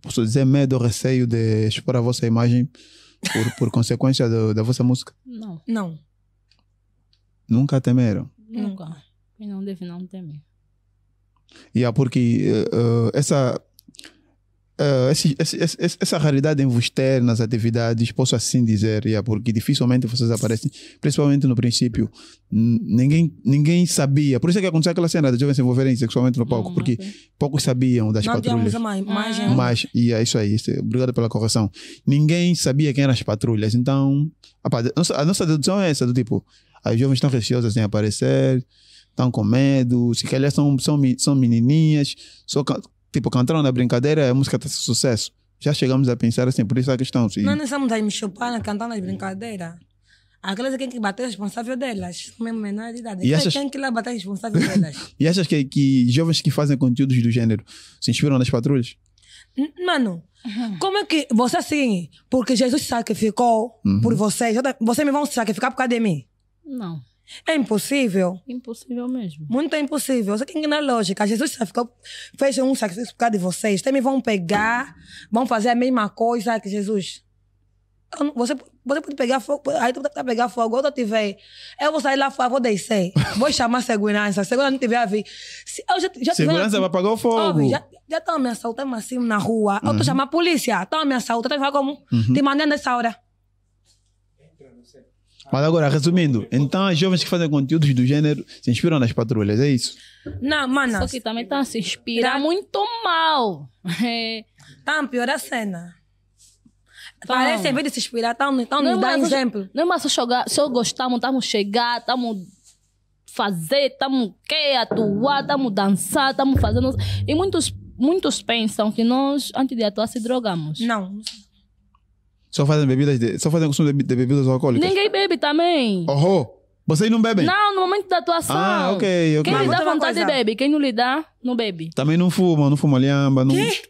posso dizer, medo ou receio de expor a vossa imagem por, por consequência do, da vossa música? Não. Não. Nunca temeram? Nunca. E não deve não temer. E yeah, é porque uh, essa eh, esse, esse, essa raridade em vos ter nas atividades, posso assim dizer, yeah, porque dificilmente vocês aparecem, principalmente no princípio, ninguém, ninguém sabia. Por isso é que aconteceu aquela cena de jovens se envolverem sexualmente no hum, palco, porque poucos sabiam das Não patrulhas. Uma ah. Mas, e yeah, é isso aí, é, obrigado pela correção. Ninguém sabia quem eram as patrulhas, então opa, a, nossa, a nossa dedução é essa, do tipo, as jovens estão receosas em aparecer, estão com medo, se calhar são, são, são menininhas, só tipo, cantaram na é brincadeira, a é música está sucesso. Já chegamos a pensar assim, por isso a questão. Se... Não, não estamos a me chupar, cantando nas é brincadeiras. Aquelas é quem que bater responsável delas, mesmo menor de idade. E achas... Quem que lá bater responsável delas. e achas que, que jovens que fazem conteúdos do gênero se inspiram nas patrulhas? Mano, como é que você assim, porque Jesus sacrificou uhum. por vocês, vocês me vão sacrificar por causa de mim? Não. É impossível. Impossível mesmo. Muito é impossível. Você tem que ir na lógica. Jesus ficou, fez um sacrifício por causa de vocês. Também vão pegar, vão fazer a mesma coisa que Jesus. Você, você pode pegar fogo, aí tu tá pegar fogo, outra tiver. Eu vou sair lá fora, vou descer. Vou chamar a segurança. A segurança não tiver a vir. Se eu já, já segurança tiver, vai apagar o fogo. já estão me assaltando assim na rua. Uhum. Eu tô uhum. chamando a polícia. Estão me assaltando, tá como? Uhum. Te mandando nessa hora. Mas agora, resumindo, então as jovens que fazem conteúdos do gênero se inspiram nas patrulhas, é isso? Não, mano. Só que também tá, estão tá. é. tá se inspirar tá... muito mal. Estão é. pior a cena. Então, Parece, em vez de se inspirar, estão nos dando exemplo. Não é mais só jogar, eu gostar, estamos chegar, estamos fazer, estamos que atuar, estamos dançar, estamos fazendo. E muitos, muitos pensam que nós, antes de atuar, se drogamos. Não, não só fazem bebidas de, só fazem consumo de, bebidas alcoólicas. Ninguém bebe também. Oh, vocês não bebem? Não, no momento da atuação. Ah, ok, ok. Quem lhe dá vontade bebe, quem não lhe dá, não bebe. Também não fuma, não fuma liamba, não... Quê?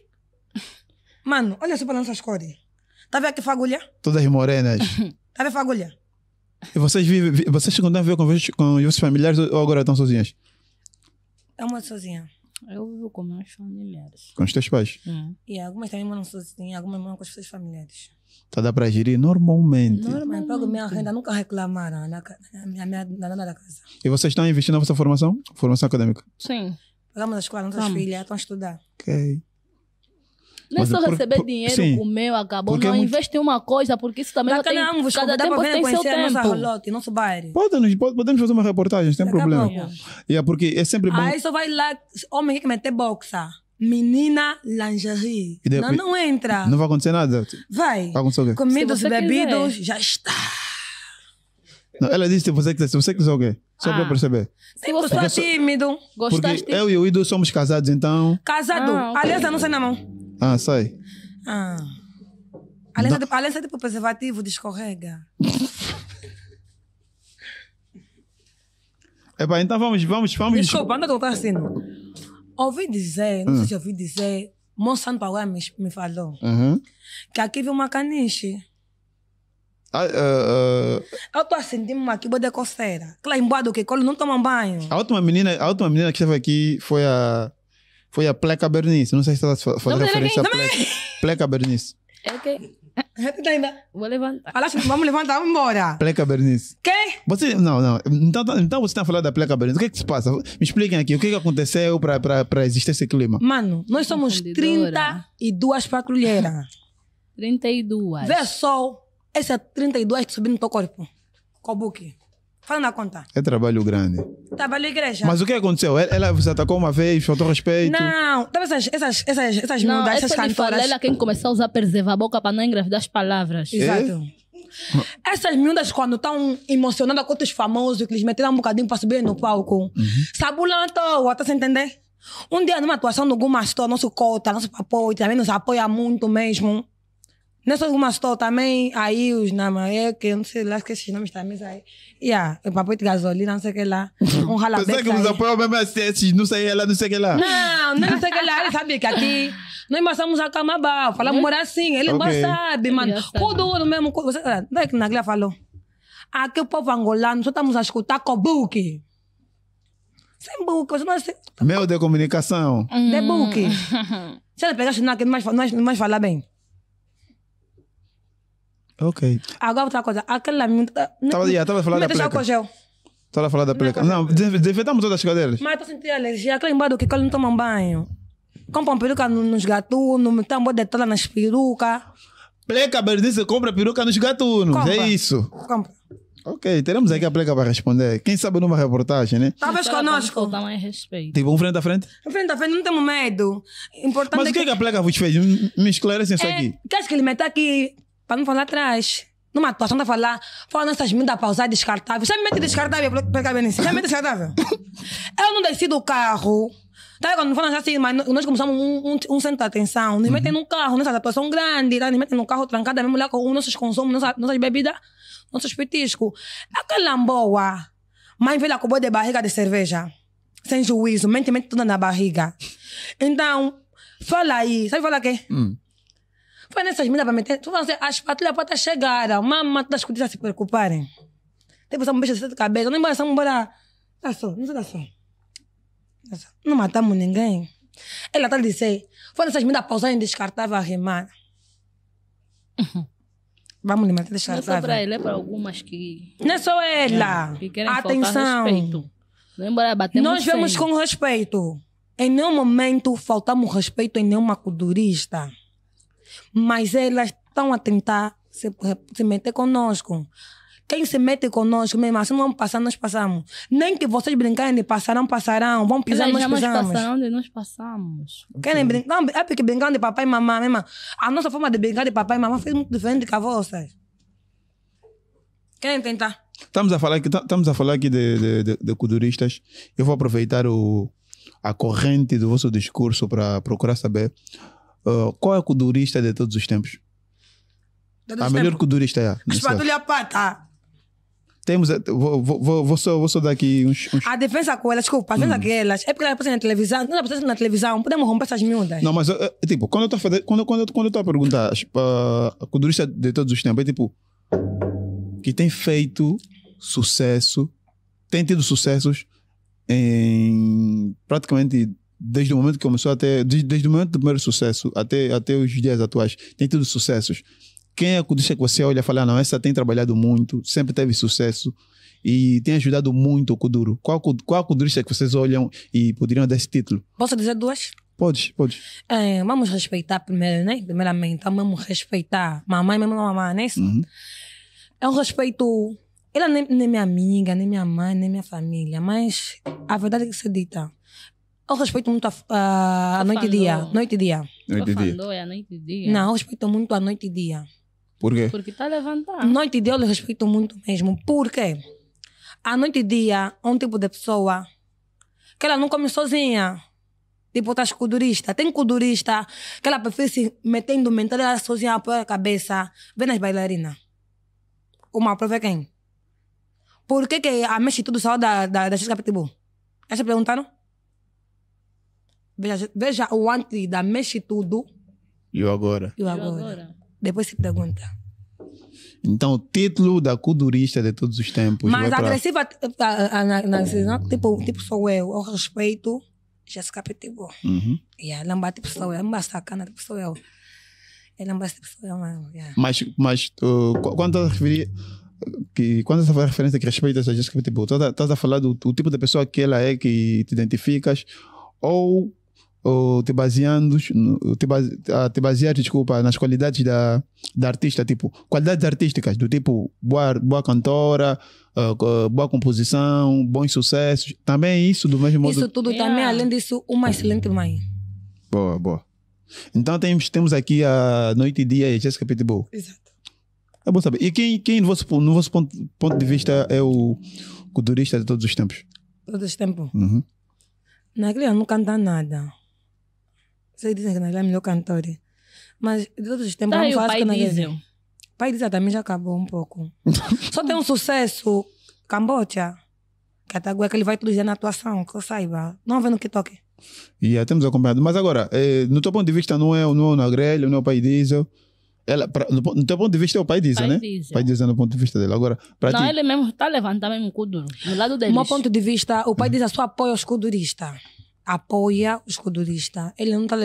Mano, olha só para nossas cores. Tá vendo aqui fagulha? Todas morenas. tá vendo fagulha? E vocês vivem, vocês chegam a ver com, com os familiares ou agora estão sozinhas? É moro sozinha. Eu vivo com meus familiares. Com os teus pais? Hum. E algumas também moram sozinhas, algumas moram com os seus familiares. Tá dá para gerir normalmente. Normalmente, pago minha renda, nunca reclamaram né? na, na, na, na, na casa. E vocês estão investindo na vossa formação? Formação acadêmica? Sim. Pagamos a escola, nossas filhas estão a estudar. Ok. Não é só receber por, dinheiro, sim, comer, acabou. Não, é muito... investe em uma coisa, porque isso também Daqui tem, cada tempo tem seu tempo. Nossa rolote, nosso bairro. Podemos, podemos fazer uma reportagem, sem problema. É. é porque é sempre bom. Aí só vai lá, homem que meter boxa menina lingerie. Depois, não, não entra. Não vai acontecer nada. Vai. Vai acontecer o quê? Comidos e bebidos quiser. já está. Não, ela disse se você quiser, se você quiser o quê? Só ah. para perceber. Se você é tímido. Gostaste? Porque eu e o Ido somos casados, então. Casado. Ah, okay. Aliança não sai na mão. Ah, sai. Ah. Aliança, tipo, aliança tipo preservativo, descorrega. Epá, então vamos, vamos, vamos. Desculpa, anda a tocar assim. Não. Ouvi dizer, não sei hum. se ouvi dizer, Monsanto Paulo me, me falou uhum. que aqui vem uma caniche. Ah, uh, uh... Eu tô sentindo assim, uma quiba de coceira. Claro, lá do que colo não toma banho. A última menina, a última menina que esteve aqui foi a. Foi a Pleca Bernice. Não sei se ela fazia referência à Pleca, Pleca Bernice. É okay. Repita ainda. Vou levantar. Falaste assim, que vamos levantar, vamos embora. Pleca Bernice. Quê? Você, não, não. Então, tá, então você está falando da Pleca Bernice. O que é que se passa? Me expliquem aqui. O que é que aconteceu para existir esse clima? Mano, nós somos 32 patrulheiras. 32. Vê só essa 32 que subindo no teu corpo. Com o buque? Fala na conta. É trabalho grande. Trabalho igreja. Mas o que aconteceu? Ela, se você atacou uma vez, faltou respeito? Não, então essas, essas, essas, essas não, mudas, é essas cantoras? ela é quem começou a usar preservar a boca para não engravidar as palavras. Exato. É? Essas miúdas, quando estão emocionadas com outros famosos, que eles meteram um bocadinho para subir no palco, uhum. sabulam à toa, tá se entender? Um dia, numa atuação do Guma Store, nosso cota, nosso apoio, também nos apoia muito mesmo. Nessa é alguma estou também, aí os namorados, é que eu não sei lá, esqueci os nomes também, aí. Yeah, o papo de gasolina, não sei o que lá. Um ralabex. Pensei que nos apoiam mesmo assim, não sei lá, não sei o que lá. Não, não sei o que lá, ele sabe que aqui nós passamos a camabá, falamos uhum. morar assim, ele okay. sabe, mano. Todo mundo mesmo, você sabe, ah, é que Naglia falou. Aqui o povo angolano, só estamos a escutar cobuque. Sem buque, você não é... Meio de comunicação. De buque. Hum. Se ele o sinal, mais, não mais falar bem. Ok. Agora outra coisa, aquela. Estava a falar da pleca. Estava a falar da pleca. Não, devedamos todas as cadeiras. Mas estou sentindo alergia. Aquela embaixo que eles não tomam banho. Compram peruca nos gatunos, metam de detalhe nas perucas. Pleca Berdice compra peruca nos gatunos. É isso. Ok, teremos aqui a pleca para responder. Quem sabe numa reportagem, né? Talvez tá conosco. Dá mais respeito. Tipo, um frente a frente? Um frente a frente, não temos medo. Importante Mas o que é que, que a pleca vos fez? Me esclarecem é, isso aqui. Queres que ele meta aqui Pra não falar atrás. Numa atuação tá falar, falando essas medidas pausadas descartáveis. Você me mete descartável, pegar a nisso. Você me mete descartável. eu não desci do carro. Tá, quando falam assim, mas nós começamos um, um, um centro de atenção. Nos uhum. metem no carro, nessa atuação grande, tá? Nos metem no carro trancado, mesmo lá mulher com os nossos consumos, nossa, nossas bebidas, nossos petiscos. É aquela boa, mãe velha com boi de barriga de cerveja. Sem juízo, mente, mente toda na barriga. Então, fala aí. Sabe falar o quê? Hum. Foi nessas minas para meter. Tu assim, as patrulhas até chegaram. Mamãe, todas as coisas se preocuparem. Depois um bicho de cabeça. Não embora, vamos embora. Dá só, não dá só. Não matamos ninguém. Ela até tá disse, foi nessas medidas pausar em descartava a rimar. Vamos lhe matar descartável. Não é só para ele, é para algumas que... Não é só ela. É, que querem Atenção. respeito. Embora, é Nós vemos sem. com respeito. Em nenhum momento faltamos respeito em nenhuma culturista mas elas estão a tentar se, se meter conosco. Quem se mete conosco mesmo, assim não passar, nós passamos. Nem que vocês brincarem de passarão, passarão, vão pisar, nós, nós pisamos. passando e nós passamos. Querem brincar? Não, é porque brincando de papai e mamãe, mesmo. A nossa forma de brincar de papai e mamãe foi muito diferente que a vossa. Querem tentar? Estamos a falar aqui, tá, estamos a falar aqui de, de, de, de culturistas. Eu vou aproveitar o, a corrente do vosso discurso para procurar saber uh, qual é o codurista de todos os tempos? Todos a ah, os melhor tempos. é. Que espatulha é. pata. Temos. Eh, vou, vou, vou, só, vou só dar aqui uns. uns... A defesa com elas, desculpa, a defesa hum. com elas. É porque elas passam na televisão. Não passam na televisão, podemos romper essas miúdas. Não, mas, é, tipo, quando eu estou quando, quando, quando eu a perguntar, tipo, uh, codurista de todos os tempos, é tipo. que tem feito sucesso, tem tido sucessos em praticamente desde o momento que começou até desde, desde, o momento do primeiro sucesso até até os dias atuais tem tido sucessos quem é que diz que você olha e fala ah, não essa tem trabalhado muito sempre teve sucesso e tem ajudado muito o Kuduro qual qual Kudurista que vocês olham e poderiam dar esse título posso dizer duas Podes, podes. É, vamos respeitar primeiro, né? Primeiramente, vamos respeitar mamãe, mesmo mamãe, né? Uhum. É um respeito. Ela nem, nem minha amiga, nem minha mãe, nem minha família, mas a verdade é que você é dita eu respeito muito a, a, a noite e dia. Noite e dia. Noite e dia. É, noite e dia. Não, eu respeito muito a noite e dia. Por quê? Porque está a levantar. Noite e dia eu respeito muito mesmo. Por quê? A noite e dia é um tipo de pessoa que ela não come sozinha. Tipo, estás escudurista. Tem escudurista que ela prefere se metendo mental ela sozinha a cabeça. Vê nas bailarinas. Uma prova é quem? Por que, que a mexe tudo só da, da, da Jessica Pitbull? essa é perguntaram? Veja, veja o antes da mexe tudo. E o agora. E o agora. Depois se pergunta. Então, o título da culturista de todos os tempos. Mas agressiva, pra... na, na, tipo, tipo, sou eu. Eu respeito Jessica Petibó. Uhum. Yeah, lamba, tipo, sou eu. Lamba, sacana, tipo, sou eu. É lamba, tipo, sou eu. Yeah. É. Mas, mas uh, quando eu referi que quando faz referência que respeita essa Jessica Petibó, estás a falar do, do tipo de pessoa que ela é, que te identificas, ou ou te baseando, te, base, te basear, desculpa, nas qualidades da, da artista, tipo, qualidades artísticas, do tipo, boa, boa cantora, uh, boa composição, bons sucessos, também é isso do mesmo modo. Isso tudo yeah. também, além disso, uma excelente mãe. Boa, boa. Então temos, temos aqui a Noite e Dia e é Jessica Pitbull. Exato. É bom saber. E quem, quem no vosso, no vosso ponto, ponto de vista é o culturista de todos os tempos? Todos os tempos? Uhum. Naquele ano não canta nada. Vocês dizem que Naila é melhor cantora. É. Mas de todos os tempos, tá, eu não faço que Naila. Pai diz também já acabou um pouco. Só tem um sucesso, Camboja. Que até agora que ele vai utilizar na atuação, que eu saiba. Não vendo que toque. E yeah, temos acompanhado. Mas agora, eh, no teu ponto de vista, não é, não é o Nagrelho, não é o Pai Diesel. Ela, pra, no, no, teu ponto de vista é o pai Diesel, né? Diesel. Pai Diesel é no ponto de vista dele. Agora, pra não, ti... ele mesmo está levantando o cu duro. Do lado dele. Do meu ponto de vista, o pai uhum. Diesel só apoia os cu apoia os coduristas. Ele não está.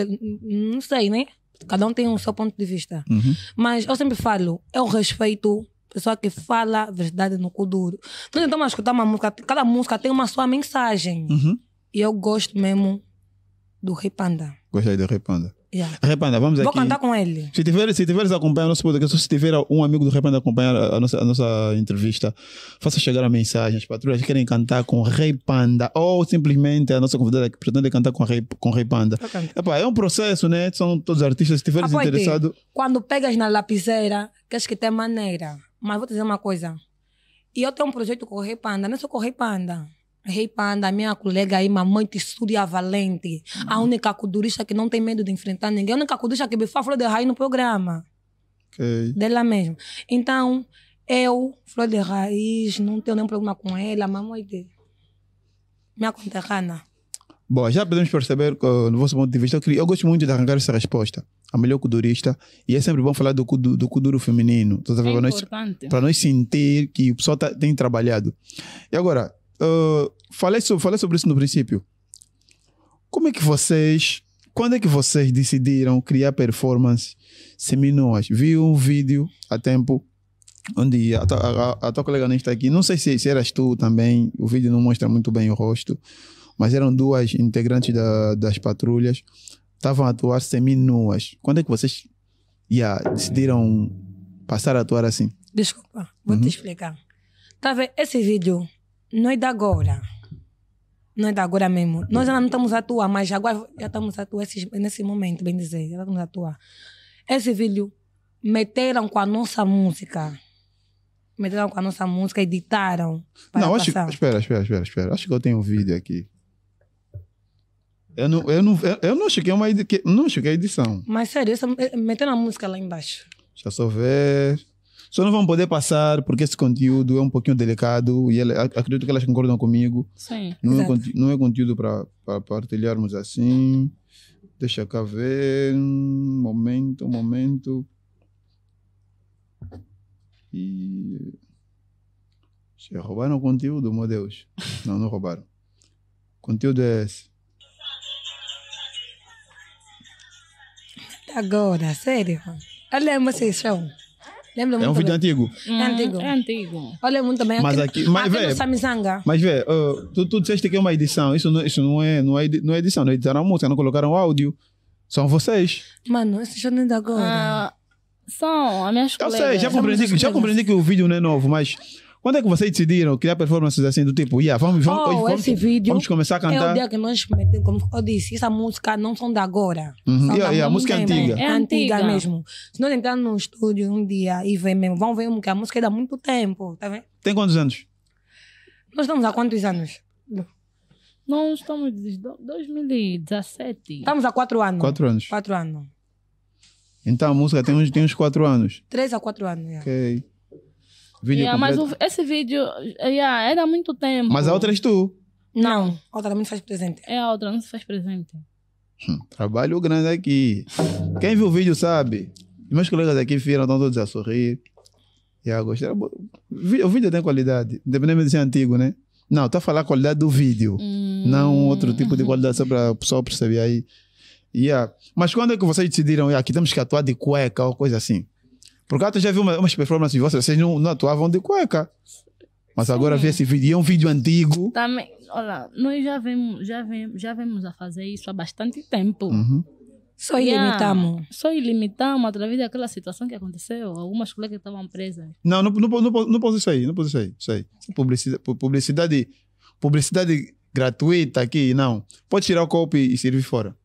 Não sei, né? Cada um tem um seu ponto de vista. Uhum. Mas eu sempre falo, eu é respeito pessoa que fala a verdade no cu duro. Nós tentamos escutar uma música, cada música tem uma sua mensagem. Uhum. E eu gosto mesmo do Rei Panda. Gostei do Rei Panda. Yeah. Repanda, vamos Vou aqui. cantar com ele. Se tiveres se tiver acompanhar nosso podcast, ou se tiver um amigo do Repanda a acompanhar a nossa, a nossa entrevista, faça chegar a mensagem. As patrulhas querem cantar com Rei Panda ou simplesmente a nossa convidada que pretende cantar com Rei, com Rei Panda. é um processo, né? São todos artistas. Se tiveres interessado. Quando pegas na lapiseira, queres que tenha maneira. Mas vou te dizer uma coisa. E eu tenho um projeto com o Rei Panda, não é só com o Rei Panda. Rei Panda, minha colega aí, mamãe Tissúria Valente, uhum. a única culturista que não tem medo de enfrentar ninguém, a única culturista que a falou de raiz no programa. Okay. Dela mesmo. Então, eu, Flor de Raiz, não tenho nenhum problema com ela, mamãe de minha conterrânea. É bom, já podemos perceber que, eh, no vosso ponto de vista, eu, queria, eu gosto muito de arrancar essa resposta. A melhor codurista. E é sempre bom falar do, do, do coduro feminino. Então, é para nós, nós sentir que o pessoal tá, tem trabalhado. E agora, ah, falei, sobre, falei sobre isso no princípio. Como é que vocês. Quando é que vocês decidiram criar performances seminuas? Vi um vídeo há tempo onde a, a, a, a tua colega não está aqui. Não sei se, se eras tu também. O vídeo não mostra muito bem o rosto. Mas eram duas integrantes da, das patrulhas. Estavam a atuar seminuas. Quando é que vocês yeah, decidiram passar a atuar assim? Desculpa, vou uhum. te explicar. Tá vendo? Esse vídeo nós é da agora. Nós é da agora mesmo. Nós ainda não estamos a atuar, mas agora já estamos a atuar nesse momento, bem dizer. Já estamos a atuar. Esse vídeo meteram com a nossa música. Meteram com a nossa música, editaram. Para não, acho que. Espera, espera, espera, espera. Acho que eu tenho um vídeo aqui. Eu não, eu não, eu não cheguei uma Não cheguei a edição. Mas sério, essa, meteram a música lá embaixo. Deixa eu só ver. Só não vão poder passar porque esse conteúdo é um pouquinho delicado e acredito que elas concordam comigo. Sim. Não, é, conteúdo, não é conteúdo para partilharmos assim. Deixa cá ver. Um momento, um momento. E. Se roubaram o conteúdo, meu Deus. Não, não roubaram. O conteúdo é esse. Agora, sério? Olha a emoção é um vídeo antigo. É hum, é antigo. É antigo. Olha é muito bem. Mas aqui, aqui mas Samizanga. Mas vê, uh, tu, tu disseste que é uma edição. Isso, não, isso não, é, não, é, não é edição. Não é editaram a música, não colocaram áudio. São vocês. Mano, esse jornal da agora. Ah, são as minhas Eu colegas. Eu sei, já compreendi, já compreendi que o vídeo não é novo, mas quando é que vocês decidiram criar performances assim do tipo, yeah, vamos, vamos, oh, vamos, esse vamos, vídeo vamos começar a cantar? É o dia que nós prometemos, como eu disse, essa música não são da agora. Uhum. São yeah, da yeah, a música é antiga. É, é antiga. mesmo. Se nós entrarmos no estúdio um dia e ver mesmo, vão ver que a música é da muito tempo, tá vendo? Tem quantos anos? Nós estamos há quantos anos? Nós estamos desde 2017. Estamos há quatro anos. Quatro anos. Quatro anos. Então a música tem uns, tem uns quatro anos. Três a quatro anos, yeah. Ok. Vídeo yeah, é, mas o, esse vídeo yeah, é, era há muito tempo. Mas a outra és tu. Não, é a outra não se faz presente. É a outra, não se faz presente. Hum, trabalho grande aqui. Quem viu o vídeo sabe. Meus colegas aqui viram, estão todos a sorrir. E a gostar. O vídeo tem qualidade, independente de ser antigo, né? Não, tá a falar a qualidade do vídeo, hum. não outro tipo de qualidade, só para o pessoal perceber aí. Yeah. Mas quando é que vocês decidiram, yeah, aqui temos que atuar de cueca ou coisa assim? porque cá tu já viu umas performances de vocês, vocês não, não, atuavam de cueca. Mas agora Sim. vê esse vídeo, é um vídeo antigo. Também, olha, nós já vemos, já vemos, já vemos a fazer isso há bastante tempo. Uhum. Só ilimitamos. Yeah. Só ilimitamos através daquela situação que aconteceu. Algumas colegas estavam presas. Não, não, não, não, não posso isso aí. Não posso isso aí. Isso aí. Publicidade, publicidade, publicidade gratuita aqui, não. Pode tirar o copo e servir fora.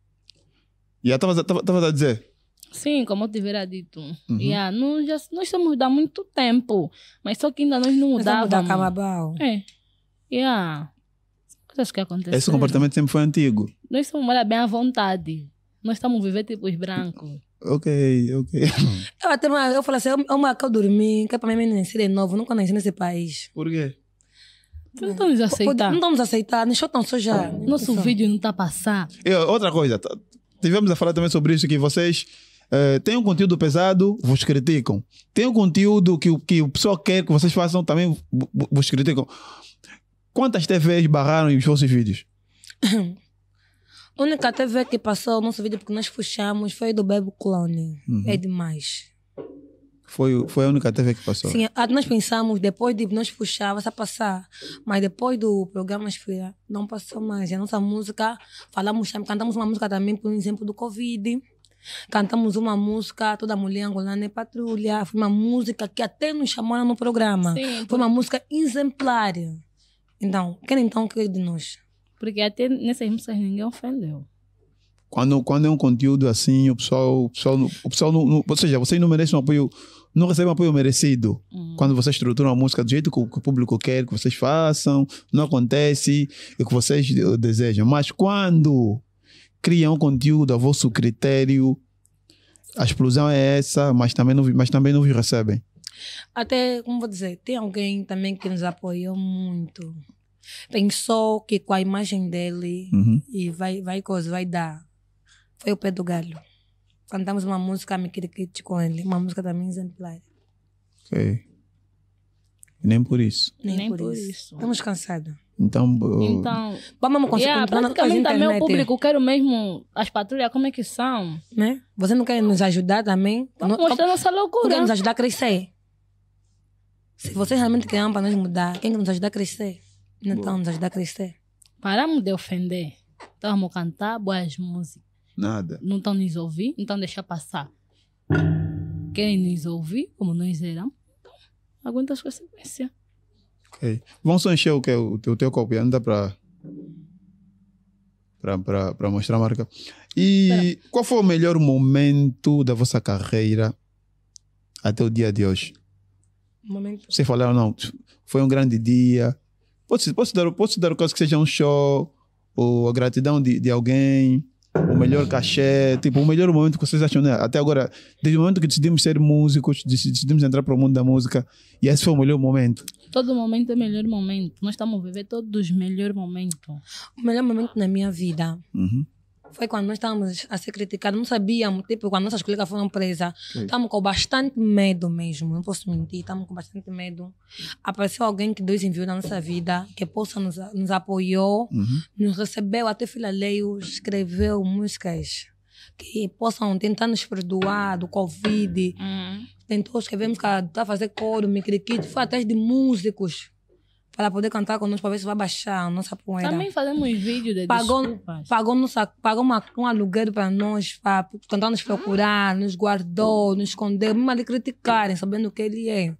E yeah, estavas a dizer? Sim, como eu tivera dito. Uhum. Yeah, nós, já, nós estamos há muito tempo, mas só que ainda nós não mudávamos. Exemplo mudar Camabau. É. Yeah. Coisas que aconteceram. Esse comportamento sempre foi antigo. Nós somos morar bem à vontade. Nós estamos vivendo tipo os brancos. Ok, ok. Eu até eu falo assim, é uma eu dormi, que é para mim nascer de novo, nunca nasci nesse país. Por quê? Não estamos a aceitar. Não estamos a aceitar, nem tão já. Nosso então. vídeo não está a passar. outra coisa, tivemos a falar também sobre isso, que vocês eh, tem um conteúdo pesado, vos criticam. Tem um conteúdo que, que o pessoal quer que vocês façam, também vos criticam. Quantas TVs barraram os vossos vídeos? A única TV que passou o nosso vídeo porque nós puxamos foi do Bebo Clone. Uhum. É demais. Foi, foi a única TV que passou? Sim, a, nós pensamos, depois de nós puxar, vai passar. Mas depois do programa não passou mais. E a nossa música, falamos, cantamos uma música também, por exemplo, do Covid. Cantamos uma música, toda mulher angolana é patrulha. Foi uma música que até nos chamaram no programa. Sim, Foi uma música exemplar. Então, quem então quer de nós? Porque até nessas músicas ninguém ofendeu. Quando, quando é um conteúdo assim, o pessoal, o pessoal, o pessoal não, não, ou seja, vocês não merecem um apoio, não recebem um apoio merecido. Hum. Quando vocês estruturam a música do jeito que o, que o público quer que vocês façam, não acontece o que vocês desejam. Mas quando criam conteúdo a vosso critério. A explosão é essa, mas também não, mas também não vos recebem. Até, como vou dizer, tem alguém também que nos apoiou muito. Pensou que com a imagem dele uhum. e vai, vai coisa, vai dar. Foi o Pedro galho Cantamos uma música Me Kirikit com ele, uma música também exemplar. Ok. Nem por isso. Nem, Nem por, por, isso. isso. Estamos cansados. Então, então vamos conseguir yeah, praticamente também o público quero mesmo as patrulhas, como é que são? Né? Você não quer nos ajudar também? Vamos tá não, mostrar nossa loucura. Não quer nos ajudar a crescer? Se você realmente quer para nos mudar, quem nos ajudar a crescer? Não estão tá nos ajudar a crescer. Paramos de ofender. Estamos então, a cantar boas músicas. Nada. Não estão nos ouvir, então deixa passar. Querem nos ouvir, como nós éramos, então, aguenta as consequências. Ok. Vamos só encher o, que, é o, o teu copo ainda para para mostrar a marca. E Pera. qual foi o melhor momento da vossa carreira até o dia de hoje? Momento. Você falaram, não, foi um grande dia. Posso, posso, dar, posso dar o caso que seja um show, ou a gratidão de, de alguém, o melhor cachê, tipo, o melhor momento que vocês acham, né? Até agora, desde o momento que decidimos ser músicos, decidimos entrar para o mundo da música, e esse foi o melhor momento. Todo momento é melhor momento. Nós estamos a viver todos os melhores momentos. O melhor momento na minha vida. Uhum foi quando nós estávamos a ser criticados, não sabíamos, tipo, quando nossas colegas foram presas, estávamos com bastante medo mesmo, não posso mentir, estávamos com bastante medo. Apareceu alguém que Deus enviou na nossa vida, que possa nos, nos apoiou, uhum. nos recebeu, até Filaleio escreveu músicas que possam tentar nos perdoar do Covid. Uhum. Tentou escrever música, tá fazer coro, me foi atrás de músicos para poder cantar conosco, para ver se vai baixar a nossa poeira. Também fazemos vídeo de pagou, desculpas. Pagou, nossa, pagou uma, um aluguel para nós, para tentar nos procurar, nos guardou, nos escondeu, mesmo ali criticarem, sabendo o que ele é.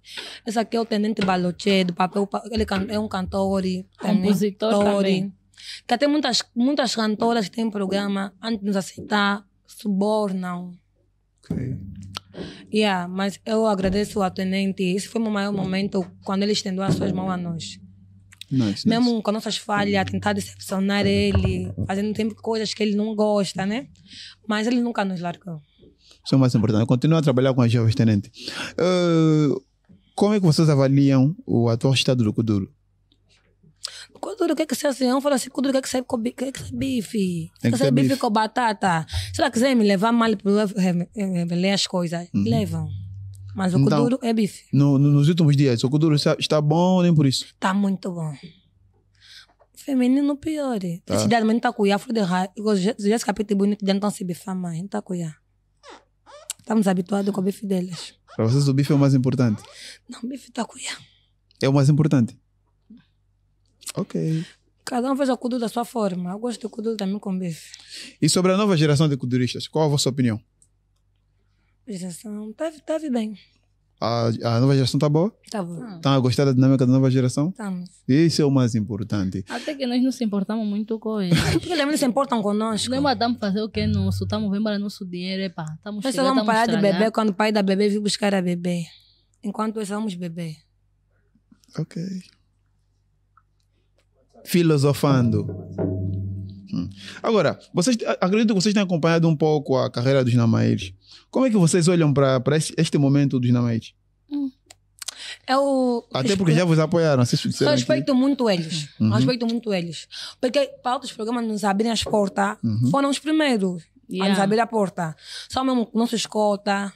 Esse aqui é o Tenente Baloche, do papel, ele é um cantor, é compositor também. Que até muitas, muitas cantoras que têm programa, antes de nos aceitar, subornam. Okay. Yeah, mas eu agradeço ao tenente. Esse foi o maior momento quando ele estendeu as suas mãos a nós. Nice, Mesmo nice. com nossas falhas, tentar decepcionar ele, fazendo sempre coisas que ele não gosta, né? Mas ele nunca nos largou. Isso é o mais importante. Continua a trabalhar com a jovens, tenente. Uh, como é que vocês avaliam o atual estado do Kuduro? Coduro, o que é que é assim? Eu falo assim, Coduro, o que é que bife? Quer que é, bife? Quer que é bife com batata? Se ela quiser me levar mal para revelar as coisas, uhum. levam. Mas o então, Coduro é bife. No, no, nos últimos dias, o Coduro está, bom ou nem por isso? Está muito bom. Feminino pior. Tá. Esse dia não está cuia, flor de raio. Jéssica Pitbull não estão tá se bifar mais, não está cuia. Estamos habituados com o bife deles. Para vocês o bife é o mais importante? Não, o bife está cuia. É o mais importante? Ok. Cada um faz o kudu da sua forma. Eu gosto do kudu também com bife. E sobre a nova geração de kuduristas, qual a vossa opinião? A geração tá tá bem. A, a, nova geração tá boa? Tá boa. Estão ah. tá a gostar da dinâmica da nova geração? Estamos. Isso é o mais importante. Até que nós não se importamos muito com eles. Porque é eles não se importam conosco. Nós mandamos fazer o que é nosso, estamos vendo para nosso dinheiro, epá. Estamos Nós só vamos parar de beber quando o pai da bebê vir buscar a bebê. Enquanto nós vamos beber. Ok filosofando. Hum. Agora, vocês, acredito que vocês tenham acompanhado um pouco a carreira dos Namaires. Como é que vocês olham para este momento dos Namaires? Hum. É o Até porque já vos apoiaram. Vocês respeito muito eles. Uhum. Respeito muito eles. Porque para outros programas nos abrirem as portas, uhum. foram os primeiros yeah. a nos abrir a porta. Só mesmo com nossa escolta.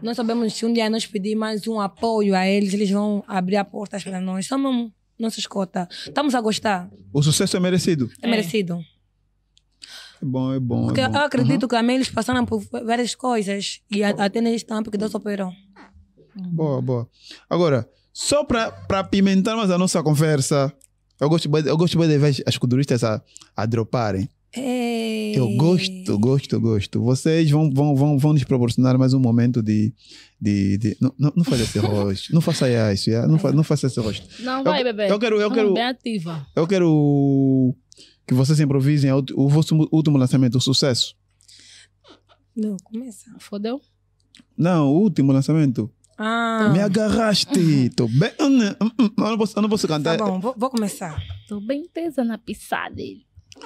Nós sabemos se um dia nós pedir mais um apoio a eles, eles vão abrir as portas para nós. Só mesmo nossa escuta Estamos a gostar. O sucesso é merecido. É, é. merecido. É bom, é bom. Porque é bom. eu acredito uhum. que a eles passaram por várias coisas e até nesse estão que Deus operou. Boa, boa. Agora, só para pimentar mais a nossa conversa, eu gosto, eu gosto de ver as culturistas a, a droparem. É. Eu gosto, gosto, gosto. Vocês vão, vão, vão, vão nos proporcionar mais um momento de. de, de... Não, não, não esse rosto. não faça isso, Não, fa, não faça esse rosto. Não, eu, vai, bebê. Eu quero. Eu quero, bem ativa. eu quero que vocês improvisem o, o vosso último lançamento, o sucesso. Não, começa. Fodeu? Não, o último lançamento. Ah. Me agarraste. Tô bem. Eu não posso, eu não posso cantar. Tá bom, vou, vou começar. Tô bem tesa na pisada.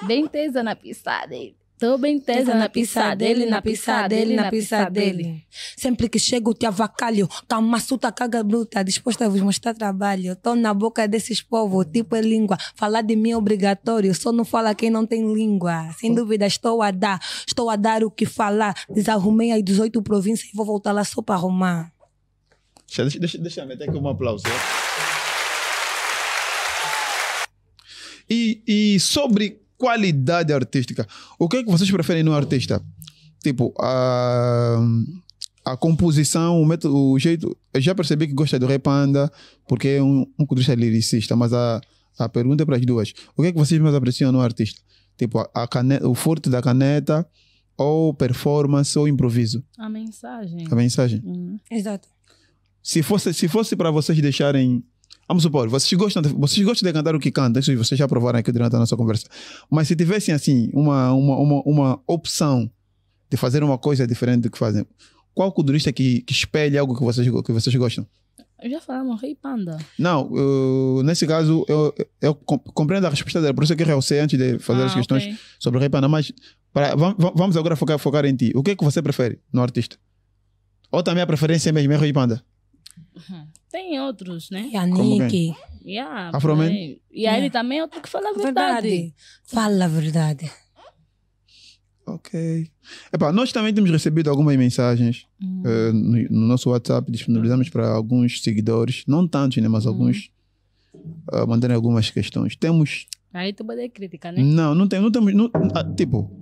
Bem tesa na pisada. Tô bem tesa na pista dele, na pista dele, na pista dele. Sempre que chego te avacalho, calma tá suta, caga bruta, disposta a vos mostrar trabalho. Tô na boca desses povos, tipo é língua. Falar de mim é obrigatório, só não fala quem não tem língua. Sem dúvida estou a dar, estou a dar o que falar. Desarrumei as 18 províncias e vou voltar lá só para arrumar. Deixa, deixa, deixa, deixa eu meter aqui um aplauso. E, e sobre qualidade artística. O que é que vocês preferem no artista? Tipo, a, a composição, o método, o jeito. Eu já percebi que gosta do Rei Panda, porque é um, um culturista liricista, mas a, a pergunta é para as duas. O que é que vocês mais apreciam no artista? Tipo, a, a caneta, o forte da caneta, ou performance, ou improviso? A mensagem. A mensagem. Hum. Exato. Se fosse, se fosse para vocês deixarem Vamos supor, vocês gostam de, vocês gostam de cantar o que cantam, isso vocês já provaram aqui durante a nossa conversa. Mas se tivessem, assim, uma, uma, uma, uma opção de fazer uma coisa diferente do que fazem, qual culturista que, que espelhe algo que vocês, que vocês gostam? Já falamos, Rei Panda. Não, nesse caso, eu, eu compreendo a resposta dela, por isso que eu realcei antes de fazer ah, as questões okay. sobre o Rei Panda, mas vamos agora focar, focar em ti. O que é que você prefere no artista? Ou também a preferência mesmo é Rei Panda? Uhum. Tem outros, né? E a Nick. Yeah, Afroman. E yeah. ele é. também é outro que fala a verdade. verdade. Fala a verdade. Ok. Epá, nós também temos recebido algumas mensagens hum. uh, no, no, nosso WhatsApp, disponibilizamos para alguns seguidores, não tantos, né, mas hum. alguns, uh, mandarem algumas questões. Temos. Aí tu pode criticar, né? Não, não, tem, não temos. Não, ah, tipo,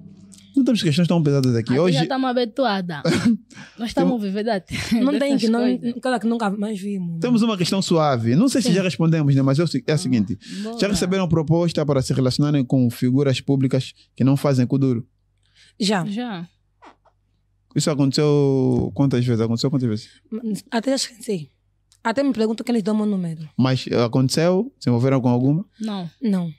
não temos questões tão pesadas aqui. Ah, Hoje... Já estamos habituada. Nós estamos vivendo Não tem que, não, claro que nunca mais vimos. Né? Temos uma questão suave. Não sei Sim. se já respondemos, né? mas é, é a ah, seguinte: Boa. já receberam proposta para se relacionarem com figuras públicas que não fazem kuduro? Já. Já. Isso aconteceu quantas vezes? Aconteceu quantas vezes? Até já sei. Até me pergunto que eles dão meu número. Mas aconteceu? Se envolveram com alguma? Não. Não.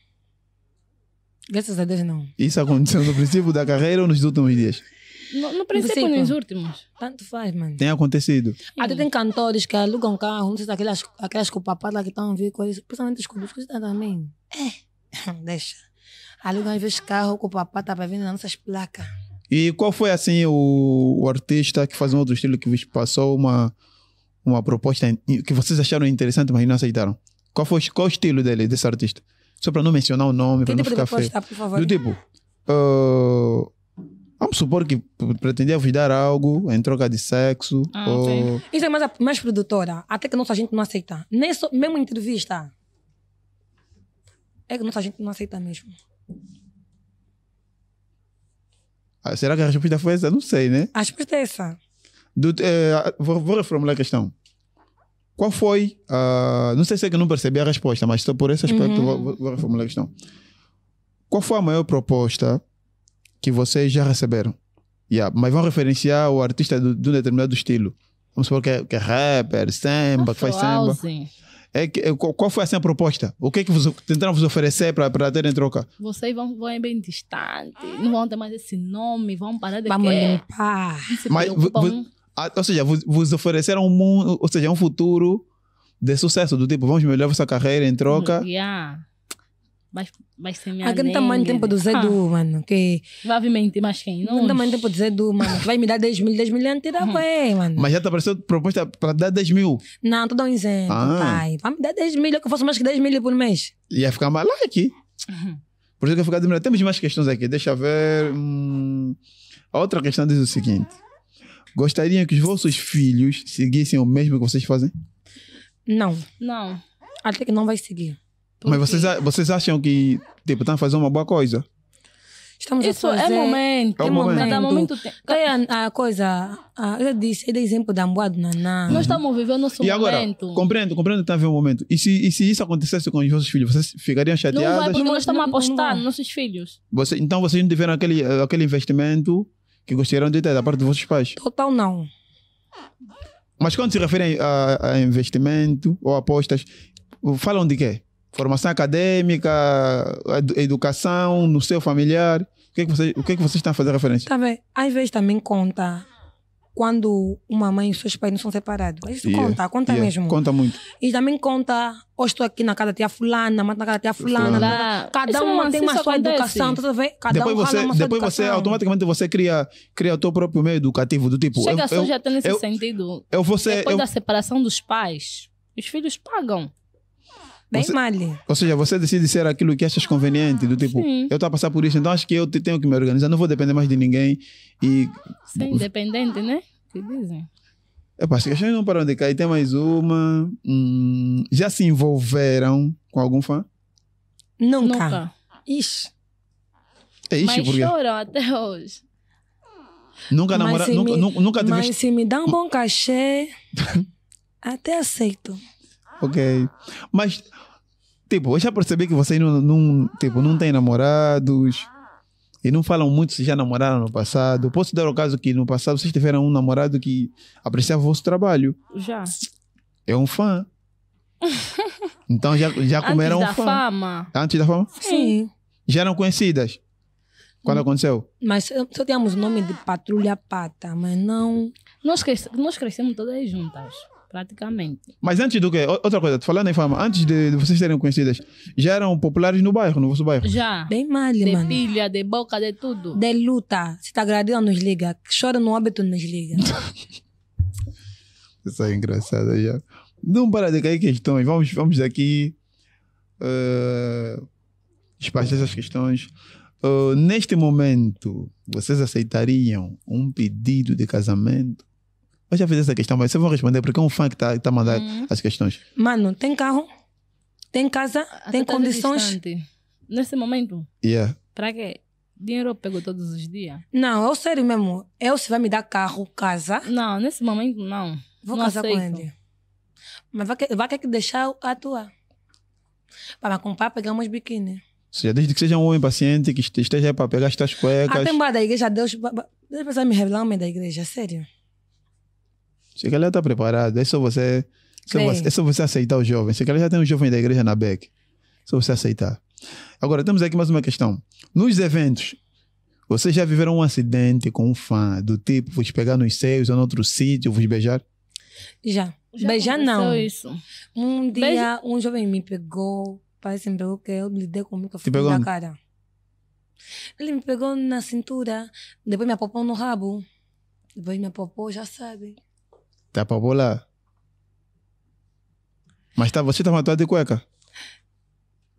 Graças a Deus, não. Isso aconteceu no princípio da carreira ou nos últimos dias? No, no princípio, nos tipo, últimos. Tanto faz, mano. Tem acontecido. Até tem cantores que alugam carro, não sei se aquelas, aquelas copapadas lá que estão a vir com isso, principalmente os cubiscos também. É, deixa. Alugam às vezes carro com papata para vender nas nossas placas. E qual foi assim o, o artista que faz um outro estilo que vos passou uma, uma proposta que vocês acharam interessante, mas não aceitaram? Qual foi qual o estilo dele, desse artista? só para não mencionar o nome, para não ficar feio. Estar, por favor? Do tipo, uh, vamos supor que pretendia vos dar algo em troca de sexo. Ah, ou... Sim. Isso é mais, mais produtora, até que a nossa gente não aceita. Nem só, mesmo entrevista. É que a nossa gente não aceita mesmo. Ah, será que a resposta foi essa? Não sei, né? A resposta é essa. Do, eh, vou, vou reformular a questão. Qual foi? Uh, não sei se é que não percebi a resposta, mas por esse aspecto uhum. vou, vou reformular a questão. Qual foi a maior proposta que vocês já receberam? Yeah, mas vão referenciar o artista de, de um determinado estilo. Vamos supor que é, que é rapper, samba, que faz samba. É, é, qual foi assim a proposta? O que é que vos, tentaram vos oferecer para ter em troca? Vocês vão, vão bem distante, não vão ter mais esse nome, vão parar de Vamos limpar. Mas, ou seja, vos, ofereceram um mundo, ou seja, um futuro de sucesso, do tipo, vamos melhorar vossa carreira em troca. Hum, yeah. Mas, mas se me tamanho tá ah. que tá tempo do Zé Du, mano. Que... Vai me mentir mais quem? Não, Tamanho tá tempo do Zé Du, mano. vai me dar 10 mil, 10 mil antes tirar bem, mano. Mas já te apareceu proposta para dar 10 mil? Não, tô dando um exemplo, ah. pai. Vai me dar 10 mil, eu que eu faço mais que 10 mil por mês. Ia ficar lá aqui. Uhum. Por isso que eu ficar admirado. Temos mais questões aqui, deixa eu ver. Hum... A outra questão diz o seguinte. Gostariam que os vossos filhos seguissem o mesmo que vocês fazem? Não. Não. Até que não vai seguir. Mas vocês, vocês acham que, tipo, estão a fazer uma boa coisa? Estamos Isso a é fazer... é momento. É, um momento. momento. Cada momento tem. É a, a coisa... A, eu disse, eu é dei exemplo da Amboa do Naná. Nós estamos vivendo o nosso e momento. Agora, compreendo, compreendo que está a ver um momento. E se, e se isso acontecesse com os vossos filhos, vocês ficariam chateados? Não vai, porque nós estamos a apostar nos nossos filhos. Você, então vocês não tiveram aquele, eh, aquele investimento que gostariam de ter da parte dos vossos pais? Total não. Mas quando se referem a, a investimento ou apostas, falam de quê? Formação acadêmica, educação, no seu familiar? O que é que vocês, o que é que vocês estão a fazer referência? Tá bem. Às vezes também conta quando uma mãe e os seus pais não são separados. isso yeah. conta, conta yeah. mesmo. Conta muito. E também conta, hoje oh, estou aqui na casa da tia fulana, mas na casa da tia fulana. Lá. Cada isso é uma tem uma sua acontece. educação, tá vendo? Cada depois um você, uma sua Depois educação. você, automaticamente, você cria, cria o teu próprio meio educativo, do tipo... Chega eu, a tem nesse eu, sentido. Eu, eu, você, depois eu, da separação dos pais, os filhos pagam. Bem você, mal. Ou seja, você decide ser aquilo que achas é conveniente, do tipo, Sim. eu estou a passar por isso, então acho que eu tenho que me organizar, não vou depender mais de ninguém. E... Sim, é independente, né? Te dizem. Epá, as questões não param de cair. Tem mais uma. Hum, já se envolveram com algum fã? Nunca. Nunca. Ixi. É ixi, Mas porque... choram até hoje. Nunca namoraram nunca, nunca, nunca Mas se me dá um bom cachê, até aceito. Ok. Mas, tipo, eu já percebi que vocês não, não, tipo, não têm namorados e não falam muito se já namoraram no passado. Posso dar o caso que no passado vocês tiveram um namorado que apreciava o vosso trabalho? Já. É um fã. então já, já como era um fã. Antes da fama. Antes da fama? Sim. Já eram conhecidas? Quando hum. aconteceu? Mas eh, só tínhamos o nome de Patrulha Pata, mas não. Nós, Nós crescemos todas juntas praticamente. Mas antes do quê? Outra coisa, falando em fama, antes de, de vocês serem conhecidas, já eram populares no bairro, no vosso bairro? Já. Bem mal, de mano. De pilha, de boca, de tudo. De luta. Se tá agradando, nos liga. Chora no óbito, nos liga. Isso é engraçado já. Não para de cair questões. Vamos, vamos daqui uh, eh, despachar essas questões. Uh, neste momento, vocês aceitariam um pedido de casamento eu já fiz essa questão, mas vocês vão responder, porque é um fã que está tá, tá mandando hum. as questões. Mano, tem carro, tem casa, ah, tem tá condições. Distante. Nesse momento? Yeah. Para quê? Dinheiro eu pego todos os dias. Não, eu é sério mesmo. Eu é se vai me dar carro, casa. Não, nesse momento não. Vou não casar aceito. com ele. Mas vai, vai ter é que deixar atuar. Para comprar, pegar uns biquíni. Ou seja, desde que seja um homem paciente, que esteja aí para pegar as tuas cuecas. Até ah, embora da igreja, Deus, Deus precisa me revelar um homem da igreja, sério. Se calhar está preparado. É só você, você, é só você aceitar o jovem. Se calhar já tem um jovem da igreja na BEC. É só você aceitar. Agora, temos aqui mais uma questão. Nos eventos, vocês já viveram um acidente com um fã do tipo vos pegar nos seios ou em outro sítio, vos beijar? Já. já beijar não. Isso. Um dia um jovem me pegou, parece me pegou que eu lidei com o microfone na cara. Ele me pegou na cintura, depois me apopou no rabo. Depois me apopou, já sabe. Tá pra bolar. Mas tá, você tá matando de cueca?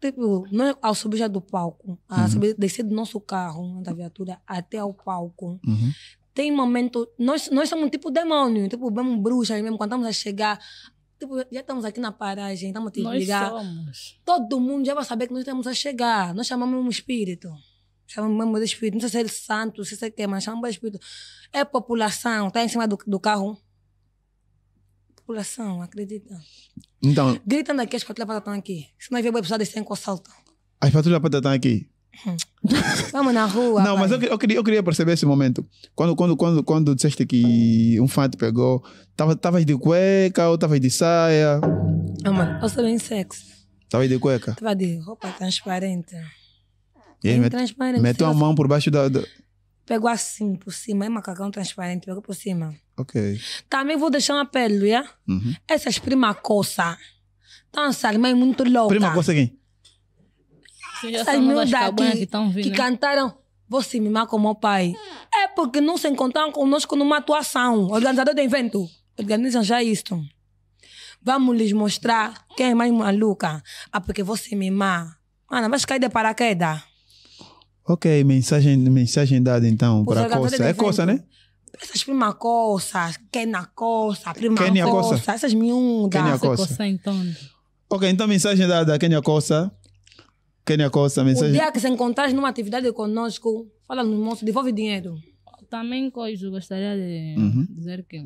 Tipo, não, é ao subir já do palco, a uhum. subir, descer do nosso carro, da viatura, até ao palco. Uhum. Tem momentos Nós, nós somos tipo demônio, tipo, mesmo bruxa mesmo, quando estamos a chegar. Tipo, já estamos aqui na paragem, estamos a te ligar. Somos. Todo mundo já vai saber que nós estamos a chegar. Nós chamamos um espírito chamamos mesmo espírito, não sei se é santo, não sei se é que, mas chamamos de espírito. É população, está em cima do, do carro, população, acredita? Então. Gritando aqui, as patrulhas para estar aqui. Se não ver, vai precisar descer em assalto. As patrulhas para estar aqui. Hum. Vamos na rua. Não, pai. mas eu, eu, queria, eu queria perceber esse momento. Quando, quando, quando, quando disseste que um fã te pegou, estavas de cueca ou estavas de saia? Não, mano, eu bem em sexo. Estavas de cueca? Estava de roupa transparente. E aí, met, meteu a assim. mão por baixo da... da... Pegou assim por cima, é macacão transparente, pegou por cima. Ok. Também vou deixar uma pele, yeah? É? uhum. Essas prima coça. Dançar, tá mas é muito louca. Prima coça quem? Essas miúdas que, que, que cantaram Você me marca como pai. É porque não se encontraram conosco numa atuação. Organizador do evento. Organizam já isto. Vamos lhes mostrar quem é mais maluca. Ah, porque você me mimar. Mano, vai cair de paraquedas. Ok, mensagem, mensagem dada então para a Coça. É Coça, né? Essas prima Coça, Kena Coça, prima Kenia Coça, Coça, essas miúdas. Kenia Coça. É então. Ok, então mensagem dada a Kenia Coça. Kenia Coça, mensagem. O dia que se encontrares numa atividade conosco, fala no moço, devolve dinheiro. Também coisa, gostaria de uhum. dizer que...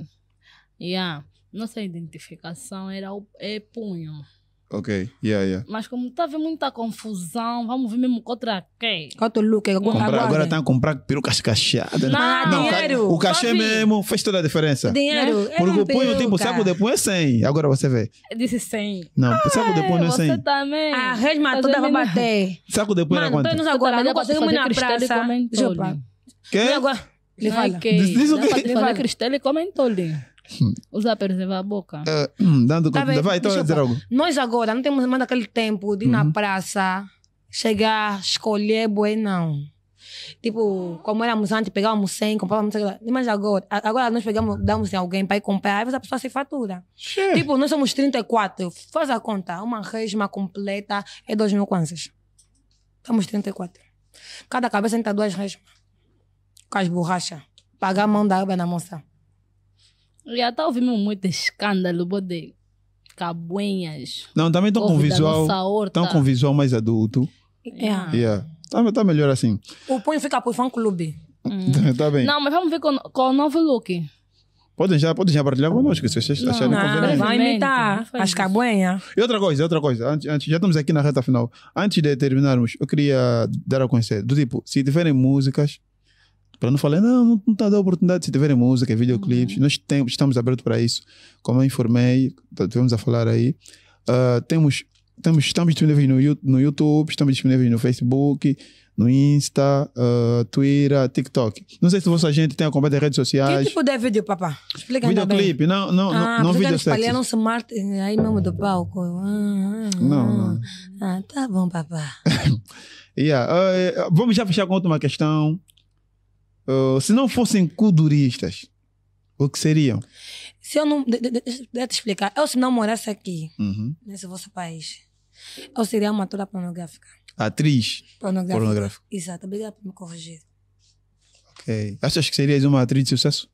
Yeah, nossa identificação era o é punho. Ok, yeah, yeah. Mas como está a muita confusão, vamos ver mesmo contra quem? Contra o look? Comprar, agora estão tá a comprar perucas cacheadas. Não, não, dinheiro. O cachê Papi. mesmo fez toda a diferença. Dinheiro. Né? É. Porque eu ponho tipo, saco de pão é 100. Agora você vê. Eu disse 100. Não, ah, saco de pão não é 100. Você também. A resma toda vai bater. Saco de pão era quanto? Mano, agora, não conseguimos ir na praça. Deixa eu Quê? Ele fala. Diz o quê? Ele fala. Cristel e comentou ali. Os para reservar a boca. Uh, dando tá bem, Vai, então eu dizer algo. Nós agora não temos mais aquele tempo de ir na uhum. praça, chegar, escolher boi, não. Tipo, como éramos antes, pegávamos 100, comprávamos, sei Mas agora, agora nós pegamos, damos em alguém para ir comprar, aí a pessoa se fatura. Che. Tipo, nós somos 34, faz a conta. Uma resma completa é 2 mil kwanzas. Estamos 34. Cada cabeça entra duas resmas. Com as borrachas. Pagar a mão da água na moça. Já tá ouvindo muito escândalo, bode. caboinhas. Não, também estão com visual. Estão com visual mais adulto. Yeah. É. Yeah. É. É. Tá, tá melhor assim. O punho fica pro fã clube. Hum. tá bem. Não, mas vamos ver com, com o novo look. Podem já, podem já partilhar conosco, se vocês não, acharem não, conveniente. Vai imitar as cabuenhas. E outra coisa, outra coisa. Antes, antes, já estamos aqui na reta final. Antes de terminarmos, eu queria dar a conhecer. Do tipo, se tiverem músicas, para não falar, não, não, está dando oportunidade de tiverem música, videoclipes. Uhum. Nós tem, estamos abertos para isso. Como eu informei, estivemos a falar aí. Uh, temos, temos, estamos disponíveis no, no YouTube, estamos disponíveis no Facebook, no Insta, uh, Twitter, TikTok. Não sei se você gente tem acompanhado as redes sociais. Que tipo de vídeo, papá? Explica Videoclipe, não, não, ah, não, não vídeo sexy. espalharam smart aí mesmo do palco. Ah, ah, não, ah. não. Ah, tá bom, papá. yeah. Uh, vamos já fechar com outra uma questão uh, se não fossem kuduristas, o que seriam? Se eu não. deixa eu te explicar. Eu, se não morasse aqui, uhum. nesse vosso país, eu seria uma atora pornográfica. Atriz? Pornográfica. pornográfica. Exato, obrigada por me corrigir. Ok. Achas que serias uma atriz de sucesso?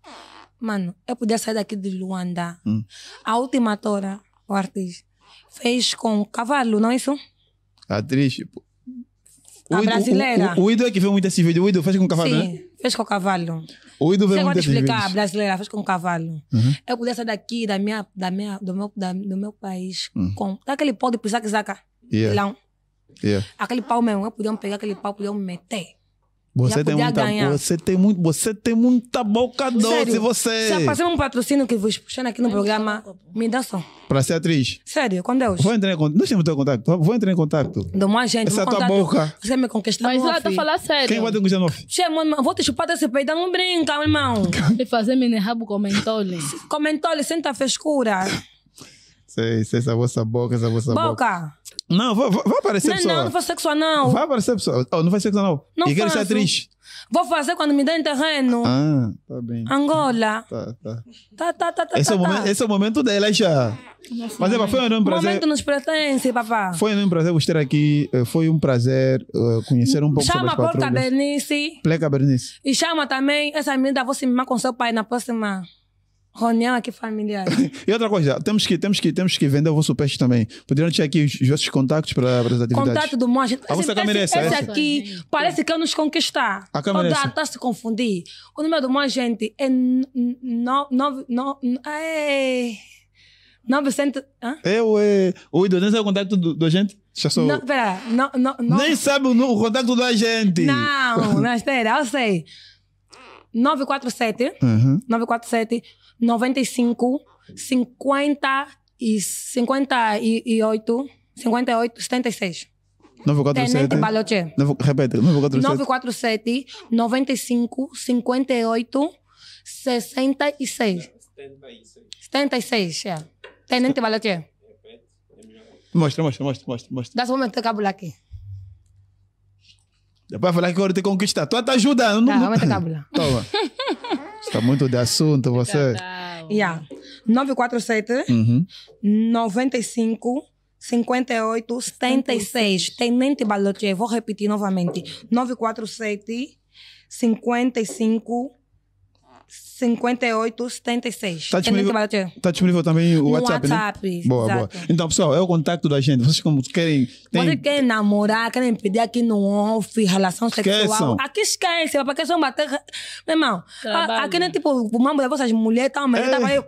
Mano, eu podia sair daqui de Luanda. Hum. A última atora, o artista, fez com cavalo, não é isso? Atriz, tipo. A o brasileira. O, o, o Ido é que vê muito esse vídeo. O Ido fez com cavalo, Sim. né? fez com o cavalo. Oído vem muitas explicar, vezes. brasileira, fez com o cavalo. Uhum. Eu podia sair daqui, da minha, da minha, do, meu, da, do meu país, uhum. com aquele pau de pisaque-zaca. Yeah. Yeah. Aquele pau mesmo, eu podia pegar aquele pau, podia me meter. Você tem, muita, você tem muito, você tem muita boca doce, você. Já aparecer um patrocínio que vos puxando aqui no programa, me dá som. Pra ser atriz. Sério, com Deus. É vou entrar em contato. Nós temos teu contato. Vou entrar em contato. Dou mais gente. Essa é a tua boca. Você me conquistou. Mas lá, tá falando sério. Quem vai te conquistar novo? Che, mano, vou te chupar desse peito, não brinca, meu irmão. e fazer minerrabo com mentole. Com mentole, senta a frescura. Sei, sei, essa vossa boca, essa vossa boca. Boca. Não, vai, vai aparecer não, pessoa. Não, não vou ser sexual, não. Vai aparecer pessoa. Oh, não vai ser sexual, não. Não E quero ser atriz. Vou fazer quando me derem terreno. Ah, tá bem. Angola. Tá, tá. Tá, tá, tá, tá. Esse, tá, é, o tá. Momento, tá. esse é o momento dela já. Nossa, Mas, é, foi um enorme prazer. O momento nos pertence, papá. Foi um enorme prazer gostar ter aqui. Eh, foi um prazer eh, conhecer um pouco chama sobre Chama a Porca Bernice. Pleca Bernice. E chama também essa menina, vou se mimar com seu pai na próxima aqui familiar. e outra coisa, temos que, temos que, temos que vender o vosso peixe também. Poderiam ter aqui os, vossos contatos para, as atividades. Contato do Monge. A vossa câmera é essa? Esse aqui é. parece que eu nos conquistar. A câmera é essa? Está se confundir. O número do Monge, gente, é... No, no, no, é... 900. Hã? Eu, é, o Idonês é o contato do, do agente? Já sou... Não, pera, não, não, não. Nem sabe o, o contato do agente. Não, não, espera, eu sei. 947. Uhum. 947. 95, 50 e 58, 58, 76. 947. Tenente repete, 947. 95, 58, 66. 76. 76, é. Tenente Baloche. Mostra, mostra, mostra, mostra, mostra. Dá só um momento que eu aqui. Depois vai falar que eu te conquistar. Tu tá ajudando. Tá, vamos te cabo Toma. Está muito de assunto você. Yeah. 947 uhum. 95 58 76. Tenente Balotier, vou repetir novamente. 947 55 5876. Está disponível, tá disponível também o no WhatsApp, né? WhatsApp né? Boa, exato. boa. Então, pessoal, é o contato da gente. Vocês como querem... Tem... Vocês querem namorar, querem pedir aqui no off, relação sexual. Aqui esquece, porque é são bater... Meu irmão, a, aqui nem tipo, uma mulher, vocês mulheres, tá, mulher é, tava aí...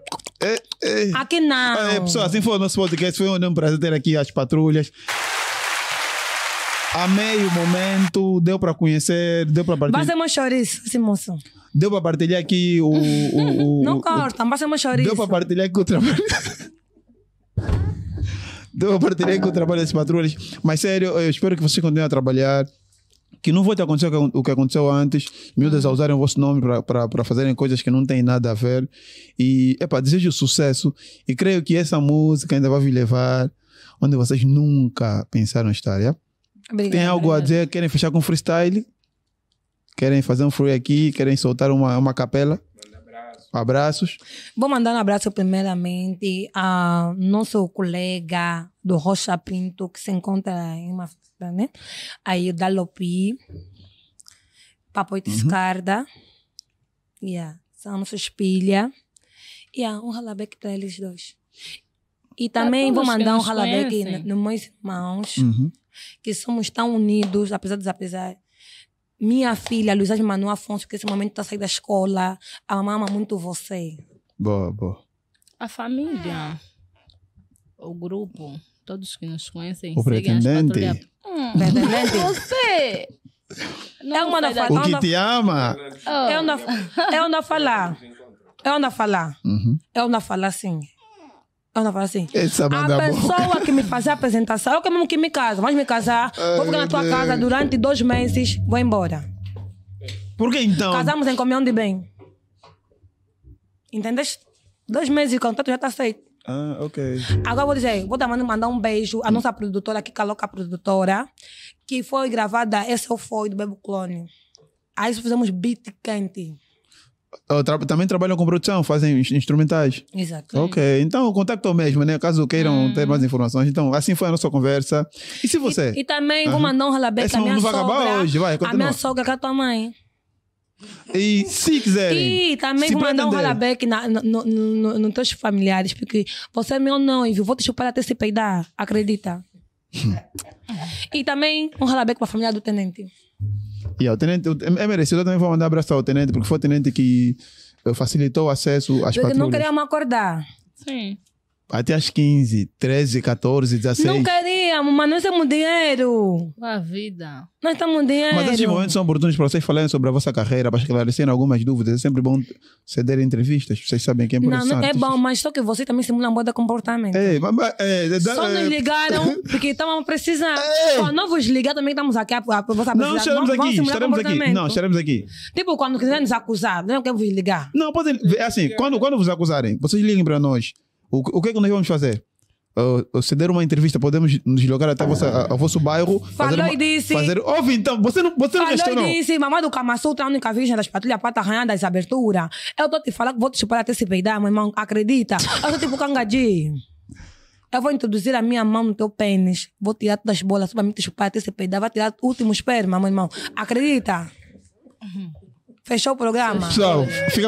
É, é. Aqui não. É, tipo, pessoal, assim foi o nosso podcast. Foi um prazer ter aqui as patrulhas. Amei o momento, deu para conhecer, deu para partilhar. Mas é chorizo, esse moço. Deu para partilhar aqui o. o, o não corta, mas é chorizo. Deu para partilhar aqui o trabalho. deu para partilhar aqui o trabalho das patrulhas. Mas sério, eu espero que você continue a trabalhar que não volte a acontecer o que aconteceu antes, miúdas a usarem o vosso nome para fazerem coisas que não têm nada a ver. E, epá, desejo sucesso e creio que essa música ainda vai me levar onde vocês nunca pensaram estar, yeah? Obrigada, Tem algo obrigada. a dizer? Querem fechar com freestyle? Querem fazer um free aqui? Querem soltar uma, uma capela? Abraço. Abraços. Vou mandar um abraço primeiramente ao nosso colega do Rocha Pinto, que se encontra em uma. Né? Aí o Dalopi, Papoito uhum. e Yeah. São nossos pilha. E yeah, um halabeque para eles dois. E também vou mandar um halabeque nos meus irmãos. Uhum que somos tão unidos, apesar dos apesar. Minha filha, Luísa Manu Afonso, que nesse momento está saindo da escola, a mama muito você. Boa, boa. A família, o grupo, todos que nos conhecem, o pretendente. As hum, Você! Não eu ando a falar. O que te ama. Eu é ando a falar. Eu é ando a falar. É uhum. Eu ando a falar, sim. Eu não falo assim. É a pessoa a que me faz a apresentação, eu é que mesmo que me casa. Vamos me casar, Ai, vou ficar na tua Deus. casa durante dois meses, vou embora. Por que então? Casamos em comunhão de bem. Entendeste? Dois meses de contato já está feito. Ah, ok. Agora vou dizer, vou também mandar um beijo à nossa produtora, que caloca a produtora, que foi gravada, esse foi do Bebo Clone. Aí fizemos beat quente. Tra também trabalham com produção, fazem instrumentais. Exato. Ok, então contactam mesmo, né? Caso queiram hum. ter mais informações. Então, assim foi a nossa conversa. E se você. E, e também uhum. vou mandar um ralabeca à minha vai sogra. hoje. Vai, continua. a minha sogra com a tua mãe. E se quiserem. E também vou mandar um ralabeque na, no, no, no, nos teus familiares, porque você é meu noivo, vou te chupar até se peidar, acredita. Hum. e também um ralabeque para a família do tenente. E yeah, o tenente, é, é merecido. Eu também vou mandar abraço ao tenente, porque foi o tenente que eh, facilitou o acesso às patrulhas. Não queria me acordar. Sim. Até às 15, 13, 14, 16. Não queríamos, mas nós temos dinheiro. A vida. Nós temos dinheiro. Mas esses momentos são oportunos para vocês falarem sobre a vossa carreira, para esclarecerem algumas dúvidas. É sempre bom ceder entrevistas. Vocês sabem quem é Não, não é bom, mas só que você também simula um bom de comportamento. É, mas, é, é só nos é. ligaram porque estávamos precisando. É. não vos ligar também, estamos aqui a vossa Não, estaremos aqui, estaremos aqui. Não, estaremos aqui. Tipo, quando quiserem nos acusar, não é queremos ligar. Não, podem. É assim, quando, quando vos acusarem, vocês liguem para nós. O, o que é que nós vamos fazer? Uh, ceder uma entrevista, podemos nos jogar até o ao vosso bairro. Falou uma, e disse. Fazer, ouve então, você não, você não Falou não? Falou e disse, mamãe do Camasutra, tá a única virgem das patrulhas, pata arranhada das aberturas. Eu tô te falando que vou te chupar até se peidar, meu irmão, acredita. Eu sou tipo cangadinho. Eu vou introduzir a minha mão no teu pênis, vou tirar todas as bolas, para mim te chupar até se peidar, vai tirar o último esperma, meu irmão, acredita. Uhum. Fechou o programa? Pessoal, fica